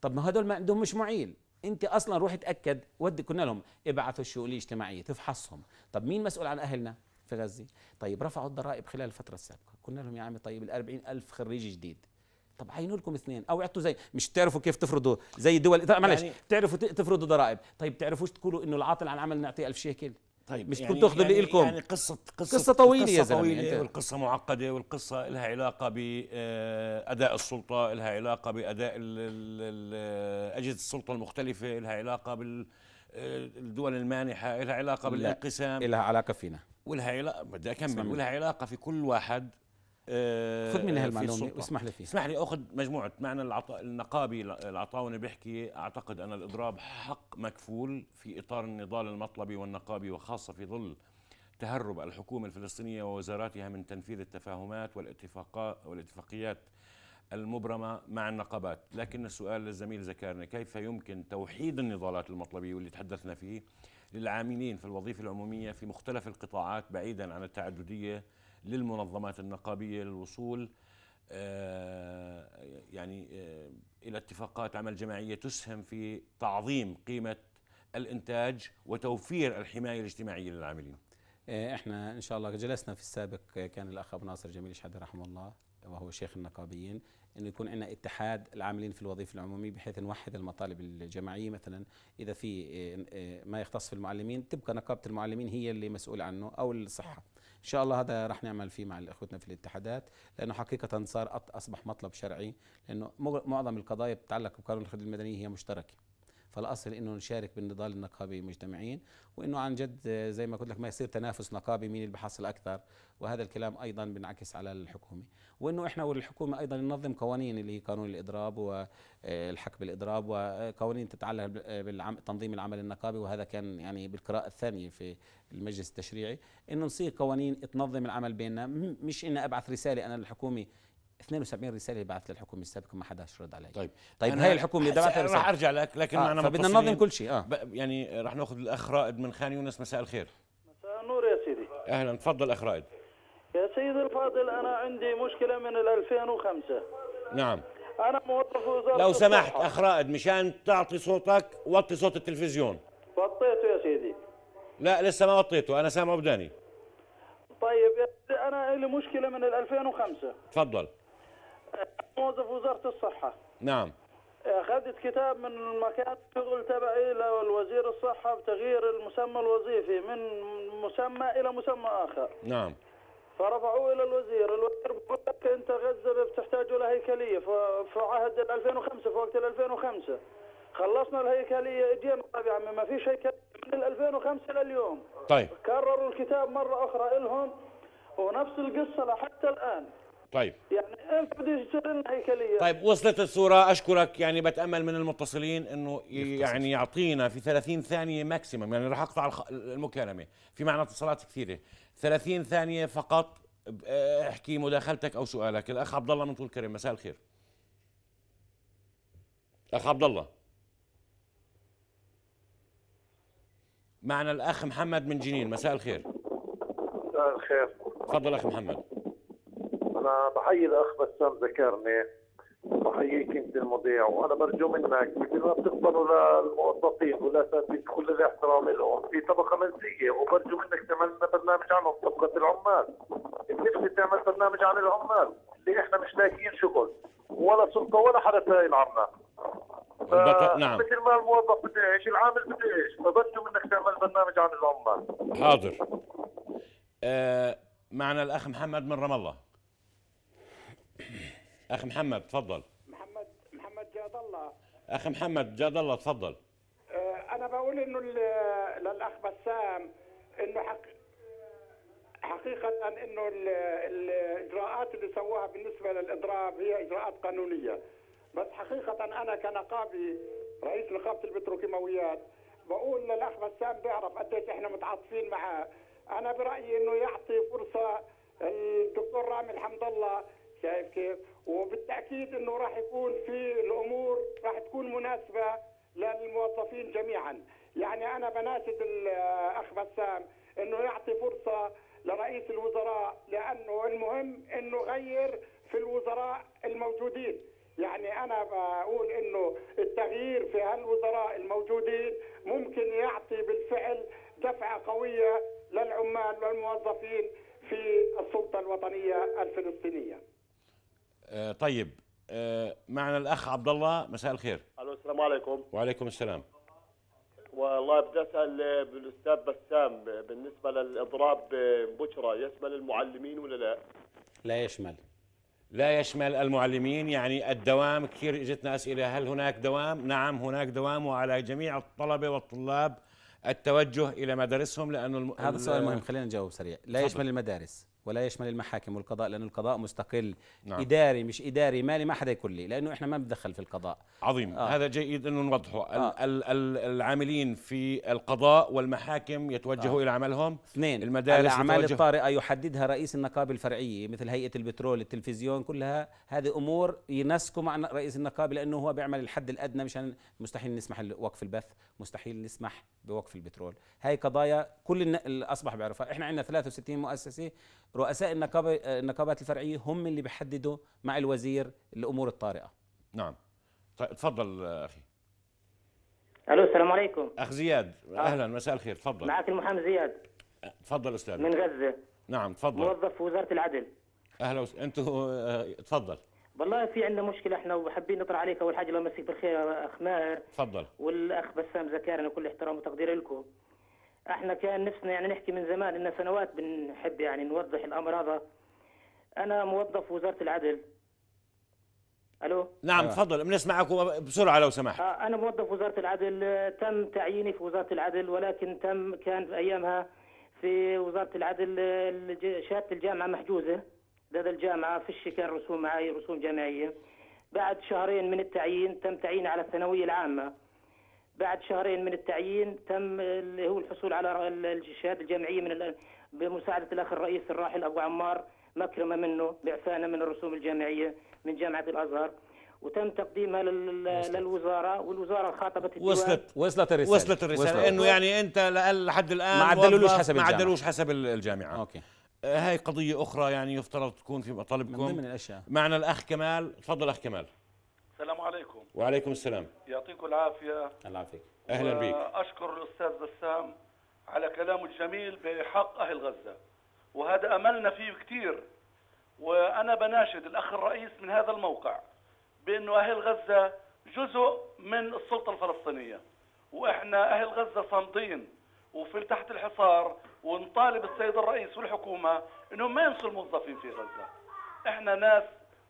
طب ما هدول ما عندهم مش معيل انت اصلا روح اتاكد ودي قلنا لهم ابعثوا الشؤون الاجتماعيه تفحصهم طب مين مسؤول عن اهلنا في غزه طيب رفعوا الضرائب خلال الفتره السابقه قلنا لهم يا عمي طيب ال ألف خريج جديد طب عينوا لكم اثنين او اعطوا زي مش تعرفوا كيف تفرضوا زي دول معلش يعني تعرفوا تفرضوا ضرائب طيب تعرفوش تقولوا انه العاطل عن عمل نعطيه 1000 شيكل طيب مش يعني تاخذوا اللي يعني لكم يعني قصه قصه قصه طويله قصة يا زلمه طويلة يعني والقصه معقده والقصه لها علاقه باداء آه، السلطه لها علاقه باداء آه، اجهزه السلطه المختلفه لها علاقه بال آه، الدول المانحه لها علاقه بالانقسام لها علاقه فينا ولها علاقه بدي اكمل ولها علاقه في كل واحد آه، خذ مني هالمعلومه آه، واسمح لي فيها اسمح لي اخذ مجموعه معنى العطا النقابي العطاوني بيحكي اعتقد ان الاضراب حق مكفول في اطار النضال المطلبي والنقابي وخاصه في ظل تهرب الحكومه الفلسطينيه ووزاراتها من تنفيذ التفاهمات والاتفاقات والاتفاقيات المبرمه مع النقابات، لكن السؤال للزميل زكارنا كيف يمكن توحيد النضالات المطلبيه واللي تحدثنا فيه للعاملين في الوظيفه العموميه في مختلف القطاعات بعيدا عن التعدديه للمنظمات النقابيه للوصول آه، يعني آه، الى اتفاقات عمل جماعيه تسهم في تعظيم قيمه الانتاج وتوفير الحمايه الاجتماعيه للعاملين. آه، احنا ان شاء الله جلسنا في السابق كان الاخ ابو ناصر جميل شحاده رحمه الله وهو شيخ النقابيين انه يكون عندنا اتحاد العاملين في الوظيفه العموميه بحيث نوحد المطالب الجماعيه مثلا اذا في ما يختص في المعلمين تبقى نقابه المعلمين هي اللي مسؤوله عنه او الصحه ان شاء الله هذا راح نعمل فيه مع اخوتنا في الاتحادات لانه حقيقه صار اصبح مطلب شرعي لانه معظم القضايا بتتعلق بقانون الخدمه المدنيه هي مشتركه فالاصل انه نشارك بالنضال النقابي مجتمعين وانه عن جد آه، زي ما قلت لك ما يصير تنافس نقابي مين اللي بحصل اكثر وهذا الكلام ايضا بنعكس على الحكومه وانه احنا والحكومه ايضا ننظم قوانين اللي هي قانون الاضراب والحق آه، بالاضراب وقوانين آه، تتعلق بتنظيم العمل النقابي وهذا كان يعني بالقراءه الثانيه في المجلس التشريعي انه نصيغ قوانين تنظم العمل بيننا مش اني ابعث رساله انا للحكومه 72 رساله بعثت للحكومه السابقه ما حدا رد عليها طيب طيب هاي الحكومه اللي بعثت رح ارجع لك لكن آه انا بدنا ننظم كل شيء اه يعني رح ناخذ الاخ رائد من خان يونس مساء الخير مساء النور يا سيدي اهلا تفضل اخ رائد يا سيدي الفاضل انا عندي مشكله من 2005 نعم انا موظف وزاره لو سمحت اخ رائد مشان تعطي صوتك وطي صوت التلفزيون وطيته يا سيدي لا لسه ما وطيته انا سامع بداني طيب انا لي مشكله من 2005 تفضل موظف وزاره الصحه نعم اخذت آه، كتاب من مكان الشغل تبعي إيه؟ لوزير الصحه بتغيير المسمى الوظيفي من مسمى الى مسمى اخر نعم فرفعوه الى الوزير، الوزير بقول لك انت غزه بتحتاج الى هيكليه في عهد 2005 في وقت 2005 خلصنا الهيكليه اجينا طبعا يا عمي ما فيش هيكليه من 2005 لليوم طيب كرروا الكتاب مره اخرى لهم ونفس القصه لحتى الان طيب يعني انت بدي لنا هيكليه طيب وصلت الصوره اشكرك يعني بتامل من المتصلين انه يعني يعطينا في 30 ثانيه ماكسيمم يعني راح اقطع المكالمه في معنا اتصالات كثيره 30 ثانيه فقط آه، احكي مداخلتك او سؤالك الاخ عبد الله من طول كرم مساء الخير اخ عبد الله معنا الاخ محمد من جنين مساء الخير مساء الخير تفضل اخ محمد انا بحيي الاخ بسام ذكرني بحييك انت المذيع وانا برجو منك مثل ما بتقبلوا للموظفين والاساتذه كل الاحترام لهم في طبقه منسيه وبرجو منك تعمل لنا برنامج عنهم طبقه العمال بنفسي تعمل برنامج عن العمال اللي احنا مش لاقيين شغل ولا سلطه ولا حدا سائل عنا نعم مثل ما الموظف بده ايش العامل بده ايش فبرجو منك تعمل برنامج عن العمال حاضر آه معنا الاخ محمد من رام الله اخ محمد تفضل محمد محمد جاد الله اخ محمد جاد الله تفضل أه، انا بقول انه للاخ بسام انه حق حقيقة انه الاجراءات اللي سووها بالنسبة للاضراب هي اجراءات قانونية بس حقيقة انا كنقابي رئيس نقابة البتروكيماويات بقول للاخ بسام بيعرف قديش احنا متعاطفين معاه انا برايي انه يعطي فرصة الدكتور رامي الحمد الله شايف كيف؟ وبالتاكيد انه راح يكون في الامور راح تكون مناسبه للموظفين جميعا، يعني انا بناشد الاخ بسام انه يعطي فرصه لرئيس الوزراء لانه المهم انه غير في الوزراء الموجودين يعني انا بقول انه التغيير في هالوزراء الموجودين ممكن يعطي بالفعل دفعه قويه للعمال والموظفين في السلطه الوطنيه الفلسطينيه آه، طيب آه، معنا الاخ عبد الله مساء الخير الو السلام عليكم وعليكم السلام والله بدي اسال آه، بالاستاذ بسام بالنسبه للاضراب بكره يشمل المعلمين ولا لا؟ لا يشمل لا يشمل المعلمين يعني الدوام كثير اجتنا اسئله هل هناك دوام؟ نعم هناك دوام وعلى جميع الطلبه والطلاب التوجه الى مدارسهم لانه هذا سؤال مهم خلينا نجاوب سريع لا صبر. يشمل المدارس ولا يشمل المحاكم والقضاء لأن القضاء مستقل نعم. إداري مش إداري مالي ما حدا يقول لي لأنه إحنا ما بنتدخل في القضاء عظيم آه. هذا جيد أنه نوضحه آه. ال ال العاملين في القضاء والمحاكم يتوجهوا آه. إلى عملهم اثنين المدارس الأعمال الطارئة يحددها رئيس النقابة الفرعية مثل هيئة البترول التلفزيون كلها هذه أمور ينسقوا مع رئيس النقابة لأنه هو بيعمل الحد الأدنى مشان مستحيل نسمح وقف البث مستحيل نسمح بوقف البترول هاي قضايا كل اللي اصبح بيعرفها احنا عندنا 63 مؤسسه رؤساء النقابه النقابات الفرعيه هم اللي بيحددوا مع الوزير الامور الطارئه نعم طيب تفضل اخي الو السلام عليكم اخ زياد اهلا مساء الخير تفضل معك المحامي زياد تفضل استاذ من غزه نعم تفضل موظف وزاره العدل اهلا وسهلا انتوا آه، تفضل والله في عندنا مشكله احنا وحابين نطرح عليك اول حاجه الله يمسيك بالخير اخ ماهر تفضل والاخ بسام زكار انا كل احترام وتقدير لكم احنا كان نفسنا يعني نحكي من زمان لنا سنوات بنحب يعني نوضح الامر هذا انا موظف وزاره العدل الو نعم آه. تفضل آه. بنسمعك بسرعه لو سمحت آه انا موظف وزاره العدل تم تعييني في وزاره العدل ولكن تم كان في ايامها في وزاره العدل شهاده الجامعه محجوزه لدى الجامعة في الشكل رسوم معي رسوم جامعية بعد شهرين من التعيين تم تعيين على الثانوية العامة بعد شهرين من التعيين تم اللي هو الحصول على الشهاده الجامعيه من بمساعده الاخ الرئيس الراحل ابو عمار مكرمه منه باعفانه من الرسوم الجامعيه من جامعه الازهر وتم تقديمها للوزاره والوزاره خاطبت الديوان وصلت وصلت الرساله وصلت الرساله انه يعني انت لحد الان ما عدلوش حسب الجامعه ما عدلوش حسب الجامعه اوكي هاي قضية أخرى يعني يفترض تكون في مطالبكم من ضمن الأشياء معنا الأخ كمال تفضل أخ كمال السلام عليكم وعليكم السلام يعطيكم العافية الله يعافيك أهلا بك أشكر الأستاذ بسام على كلامه الجميل بحق أهل غزة وهذا أملنا فيه كثير وأنا بناشد الأخ الرئيس من هذا الموقع بأنه أهل غزة جزء من السلطة الفلسطينية وإحنا أهل غزة صامدين وفي تحت الحصار ونطالب السيد الرئيس والحكومه انهم ما ينسوا الموظفين في غزه. احنا ناس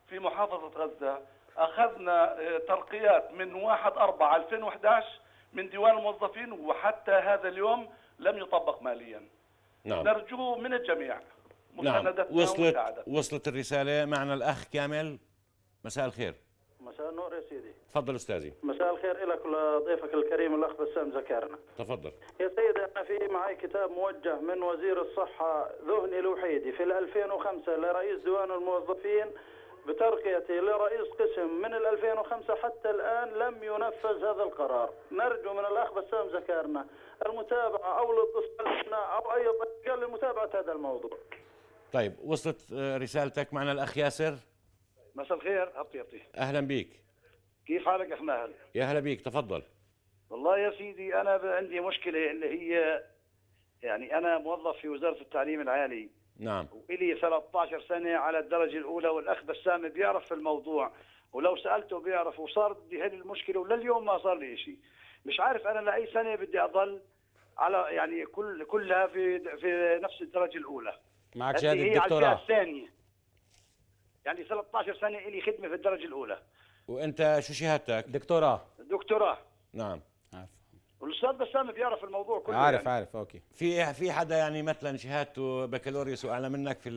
في محافظه غزه اخذنا آه، ترقيات من 1 4 2011 من ديوان الموظفين وحتى هذا اليوم لم يطبق ماليا. نعم. نرجو من الجميع نعم وصلت وصلت الرساله معنا الاخ كامل مساء الخير. مساء النور يا سيدي تفضل استاذي مساء الخير لك ولضيفك الكريم الاخ بسام زكارنا تفضل يا سيدي انا في معي كتاب موجه من وزير الصحه ذهني الوحيدي في 2005 لرئيس ديوان الموظفين بترقيته لرئيس قسم من 2005 حتى الآن لم ينفذ هذا القرار نرجو من الأخ بسام زكارنا المتابعة أو الاتصال أو أي طريقة لمتابعة هذا الموضوع طيب وصلت آه، رسالتك معنا الأخ ياسر مساء الخير هبطي هبطي اهلا بيك كيف حالك يا ماهر؟ يا اهلا بيك تفضل والله يا سيدي انا عندي مشكله اللي هي يعني انا موظف في وزاره التعليم العالي نعم وإلي 13 سنه على الدرجه الاولى والاخ بسام بيعرف في الموضوع ولو سالته بيعرف وصار بدي هذه المشكله ولليوم ما صار لي شيء مش عارف انا لاي سنه بدي اضل على يعني كل كلها في في نفس الدرجه الاولى معك شهاده الدكتوراه الثانيه يعني 13 سنه لي خدمه في الدرجه الاولى وانت شو شهادتك دكتوراه دكتوراه نعم عارف والاستاذ بسام بيعرف الموضوع كله عارف يعني. عارف اوكي في في حدا يعني مثلا شهادته بكالوريوس واعلى منك في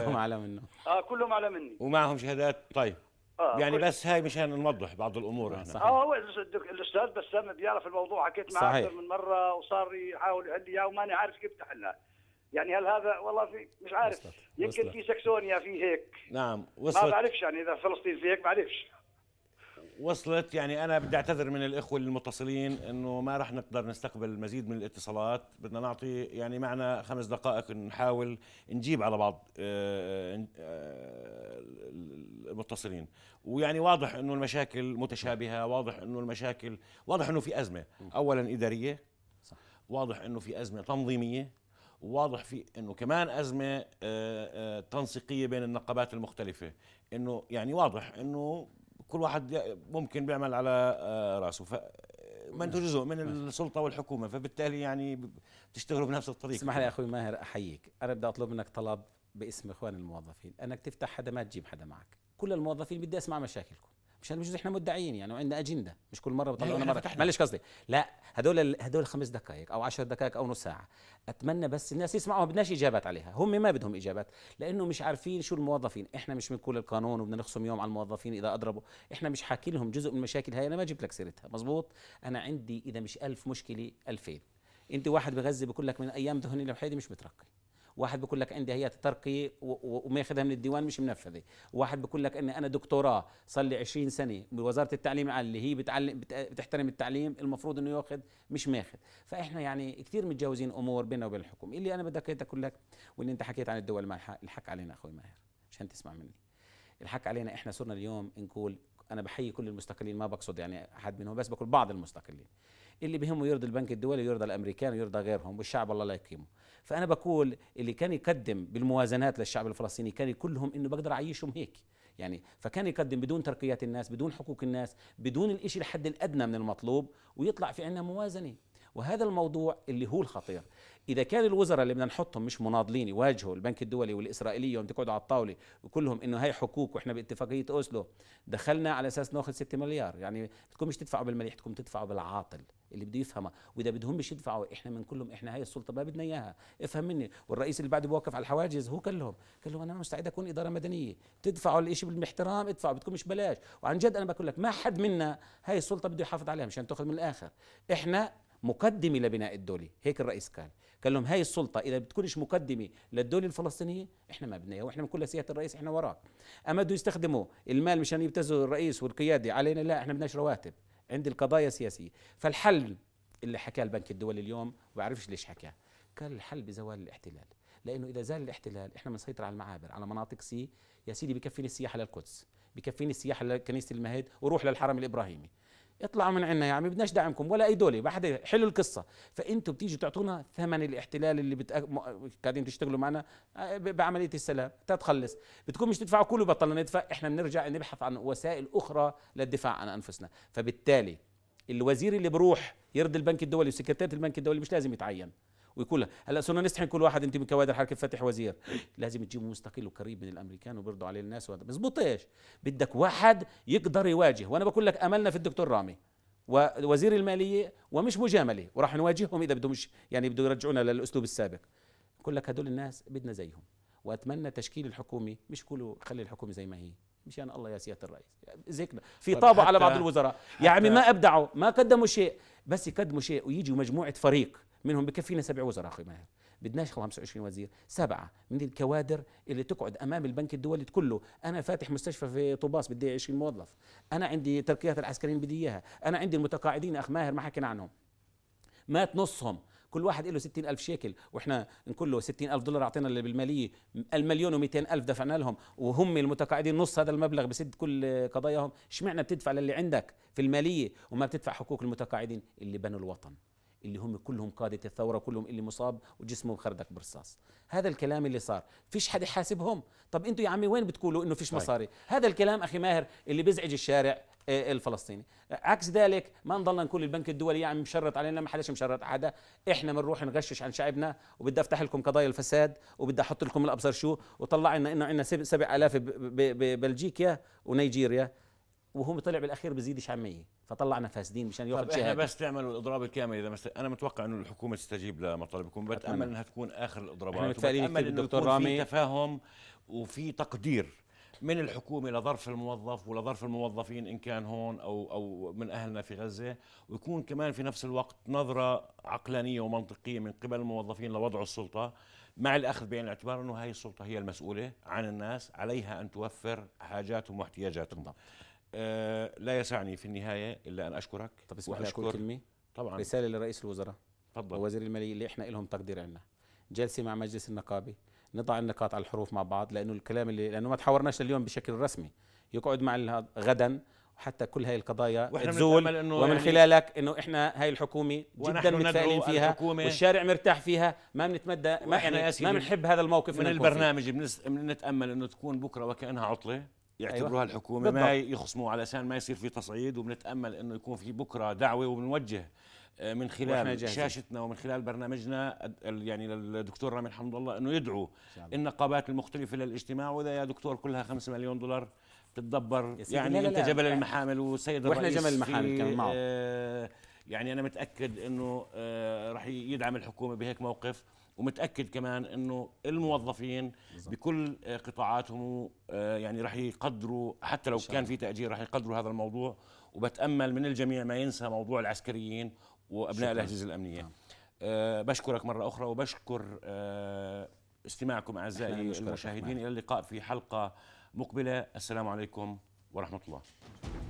كلهم اعلى منه اه كلهم اعلى مني ومعهم شهادات طيب آه يعني كل... بس هاي مشان نوضح بعض الامور آه، هنا اه هو الاستاذ بسام بيعرف الموضوع حكيت معه اكثر من مره وصار يحاول يحل لي اياه وماني عارف كيف تحلها يعني هل هذا والله في مش عارف وصلت. يمكن وصلت. في سكسونيا في هيك نعم وصلت ما بعرفش يعني اذا فلسطين في هيك بعرفش وصلت يعني انا بدي اعتذر من الاخوه المتصلين انه ما راح نقدر نستقبل المزيد من الاتصالات بدنا نعطي يعني معنا خمس دقائق نحاول نجيب على بعض آه، آه، آه، المتصلين ويعني واضح انه المشاكل متشابهه واضح انه المشاكل واضح انه في ازمه اولا اداريه واضح انه في ازمه تنظيميه واضح في انه كمان ازمه آه، آه، تنسيقيه بين النقابات المختلفه انه يعني واضح انه كل واحد ممكن بيعمل على آه، راسه ف ما انتم جزء من السلطه والحكومه فبالتالي يعني بتشتغلوا بنفس الطريقه اسمح لي اخوي ماهر احييك انا بدي اطلب منك طلب باسم اخوان الموظفين انك تفتح حدا ما تجيب حدا معك كل الموظفين بدي اسمع مشاكلكم مش مش احنا مدعيين يعني وعندنا اجنده مش كل مره بطلعونا مره معلش قصدي لا هدول هدول خمس دقائق او عشر دقائق او نص ساعه اتمنى بس الناس يسمعوا ما بدناش اجابات عليها هم ما بدهم اجابات لانه مش عارفين شو الموظفين احنا مش من كل القانون وبدنا نخصم يوم على الموظفين اذا اضربوا احنا مش حاكي لهم جزء من المشاكل هاي انا ما جبت لك سيرتها مزبوط انا عندي اذا مش ألف مشكله 2000 انت واحد بغزه بقول لك من ايام دهني لوحيدي مش مترقي واحد بيقول لك عندي هيئه ترقي وماخذها من الديوان مش منفذه واحد بيقول لك اني انا دكتوراه صار لي 20 سنه بوزاره التعليم العالي اللي هي بتعلم بتحترم التعليم المفروض انه ياخذ مش ماخذ فاحنا يعني كثير متجاوزين امور بيننا وبين الحكم اللي انا بدك اقول لك واللي انت حكيت عن الدول ما الحق علينا اخوي ماهر عشان تسمع مني الحق علينا احنا صرنا اليوم نقول انا بحيي كل المستقلين ما بقصد يعني احد منهم بس بقول بعض المستقلين اللي بهمه يرضي البنك الدولي ويرضى الامريكان ويرضى غيرهم والشعب الله لا يقيمه فانا بقول اللي كان يقدم بالموازنات للشعب الفلسطيني كان يقول لهم انه بقدر اعيشهم هيك يعني فكان يقدم بدون ترقيات الناس بدون حقوق الناس بدون الإشي الحد الأدنى من المطلوب ويطلع في عنا موازنة وهذا الموضوع اللي هو الخطير اذا كان الوزراء اللي بدنا نحطهم مش مناضلين يواجهوا البنك الدولي والاسرائيلي يوم تقعدوا على الطاوله وكلهم انه هي حقوق واحنا باتفاقيه اوسلو دخلنا على اساس ناخذ 6 مليار يعني بدكم مش تدفعوا بالمليح بدكم تدفعوا بالعاطل اللي بده يفهمها واذا بدهم مش يدفعوا احنا من كلهم احنا هاي السلطه ما بدنا اياها افهم مني والرئيس اللي بعده بوقف على الحواجز هو قال لهم قال لهم انا مستعد اكون اداره مدنيه تدفعوا الشيء بالاحترام ادفعوا بدكم مش بلاش وعن جد انا بقول لك ما حد منا هاي السلطه بده يحافظ عليها مشان تاخذ من الاخر احنا مقدمه لبناء الدوله هيك الرئيس قال قال لهم هاي السلطه اذا بتكونش مقدمه للدوله الفلسطينيه احنا ما بدنا واحنا من كل سياده الرئيس احنا وراك اما بده يستخدموا المال مشان يبتزوا الرئيس والقياده علينا لا احنا بدناش رواتب عند القضايا السياسيه فالحل اللي حكاه البنك الدولي اليوم بعرفش ليش حكاه قال الحل بزوال الاحتلال لانه اذا زال الاحتلال احنا بنسيطر على المعابر على مناطق سي يا سيدي بكفيني السياحه للقدس بكفيني السياحه لكنيسه المهد وروح للحرم الابراهيمي اطلعوا من عنا يا يعني عمي بدناش دعمكم ولا اي دوله ما حدا حلوا القصه فانتوا بتيجوا تعطونا ثمن الاحتلال اللي بتأ... قاعدين تشتغلوا معنا آه، بعمليه السلام تتخلص بتكون مش تدفعوا كله بطلنا ندفع احنا بنرجع نبحث عن وسائل اخرى للدفاع عن انفسنا فبالتالي الوزير اللي بروح يرضي البنك الدولي وسكرتيره البنك الدولي مش لازم يتعين ويكون هلا صرنا نستحي كل واحد انت من كوادر حركه فتح وزير لازم تجيبه مستقل وقريب من الامريكان وبيرضوا عليه الناس وهذا بزبط ايش بدك واحد يقدر يواجه وانا بقول لك املنا في الدكتور رامي ووزير الماليه ومش مجامله وراح نواجههم اذا بدهم مش يعني بده يرجعونا للاسلوب السابق بقول لك هدول الناس بدنا زيهم واتمنى تشكيل الحكومه مش كله خلي الحكومه زي ما هي مشان يعني الله يا سياده الرئيس زيكنا في طيب طابع على بعض الوزراء يا عمي ما ابدعوا ما قدموا شيء بس يقدموا شيء ويجوا مجموعه فريق منهم بكفينا سبع وزراء اخي ماهر بدناش 25 وزير سبعه من الكوادر اللي تقعد امام البنك الدولي تقول له انا فاتح مستشفى في طوباس بدي 20 موظف انا عندي ترقيات العسكريين بدي اياها انا عندي المتقاعدين اخ ماهر ما حكينا عنهم مات نصهم كل واحد له ستين ألف شيكل وإحنا نقول له ستين ألف دولار أعطينا اللي بالمالية المليون ومئتين ألف دفعنا لهم وهم المتقاعدين نص هذا المبلغ بسد كل قضاياهم اشمعنا بتدفع للي عندك في المالية وما بتدفع حقوق المتقاعدين اللي بنوا الوطن اللي هم كلهم قادة الثورة كلهم اللي مصاب وجسمه مخردق برصاص هذا الكلام اللي صار فيش حد يحاسبهم طب انتوا يا عمي وين بتقولوا انه فيش طيب. مصاري هذا الكلام اخي ماهر اللي بيزعج الشارع آه، الفلسطيني عكس ذلك ما نضلنا نقول البنك الدولي يعني مشرط علينا ما حدش مشرط حدا احنا بنروح نغشش عن شعبنا وبدي افتح لكم قضايا الفساد وبدي احط لكم الابصر شو وطلع لنا انه عندنا 7000 ببلجيكا ونيجيريا وهو طلع بالاخير بزيد شعميه فطلعنا فاسدين مشان ياخذ شهاده احنا بس تعملوا الاضراب الكامل اذا مست... انا متوقع انه الحكومه تستجيب لمطالبكم بتامل انها تكون اخر الاضرابات بتامل انه الدكتور رامي. في تفاهم وفي تقدير من الحكومه لظرف الموظف ولظرف الموظفين ان كان هون او او من اهلنا في غزه ويكون كمان في نفس الوقت نظره عقلانيه ومنطقيه من قبل الموظفين لوضع السلطه مع الاخذ بعين الاعتبار انه هاي السلطه هي المسؤوله عن الناس عليها ان توفر حاجاتهم واحتياجاتهم بالضبط. آه، لا يسعني في النهايه الا ان اشكرك طب اسمح لي اقول كلمه طبعا رساله لرئيس الوزراء تفضل ووزير الماليه اللي احنا لهم تقدير عنا جلسه مع مجلس النقابه نضع النقاط على الحروف مع بعض لانه الكلام اللي لانه ما تحاورناش لليوم بشكل رسمي يقعد مع غدا حتى كل هاي القضايا تزول إنه يعني ومن يعني خلالك انه احنا هاي الحكومه جدا متفائلين فيها الحكومة والشارع مرتاح فيها ما بنتمدى ما يعني ما بنحب هذا الموقف من البرنامج بنتامل انه تكون بكره وكانها عطله يعتبروها أيوة. الحكومه بالضبط. ما يخصموا على علشان ما يصير في تصعيد وبنتامل انه يكون في بكره دعوه وبنوجه آه، من خلال شاشتنا ومن خلال برنامجنا يعني للدكتور رامي حمد الله انه يدعو النقابات المختلفه للاجتماع واذا يا دكتور كلها 5 مليون دولار تتدبر يعني لا انت لا جبل لا. المحامل والسيد واحنا جبل المحامل كمان معه آه، يعني انا متاكد انه آه، راح يدعم الحكومه بهيك موقف ومتاكد كمان انه الموظفين بالزبط. بكل آه، قطاعاتهم آه، يعني رح يقدروا حتى لو كان في تاجير رح يقدروا هذا الموضوع وبتامل من الجميع ما ينسى موضوع العسكريين وابناء الاجهزه الامنيه نعم. أه بشكرك مره اخرى وبشكر أه استماعكم اعزائي المشاهدين الى اللقاء في حلقه مقبله السلام عليكم ورحمه الله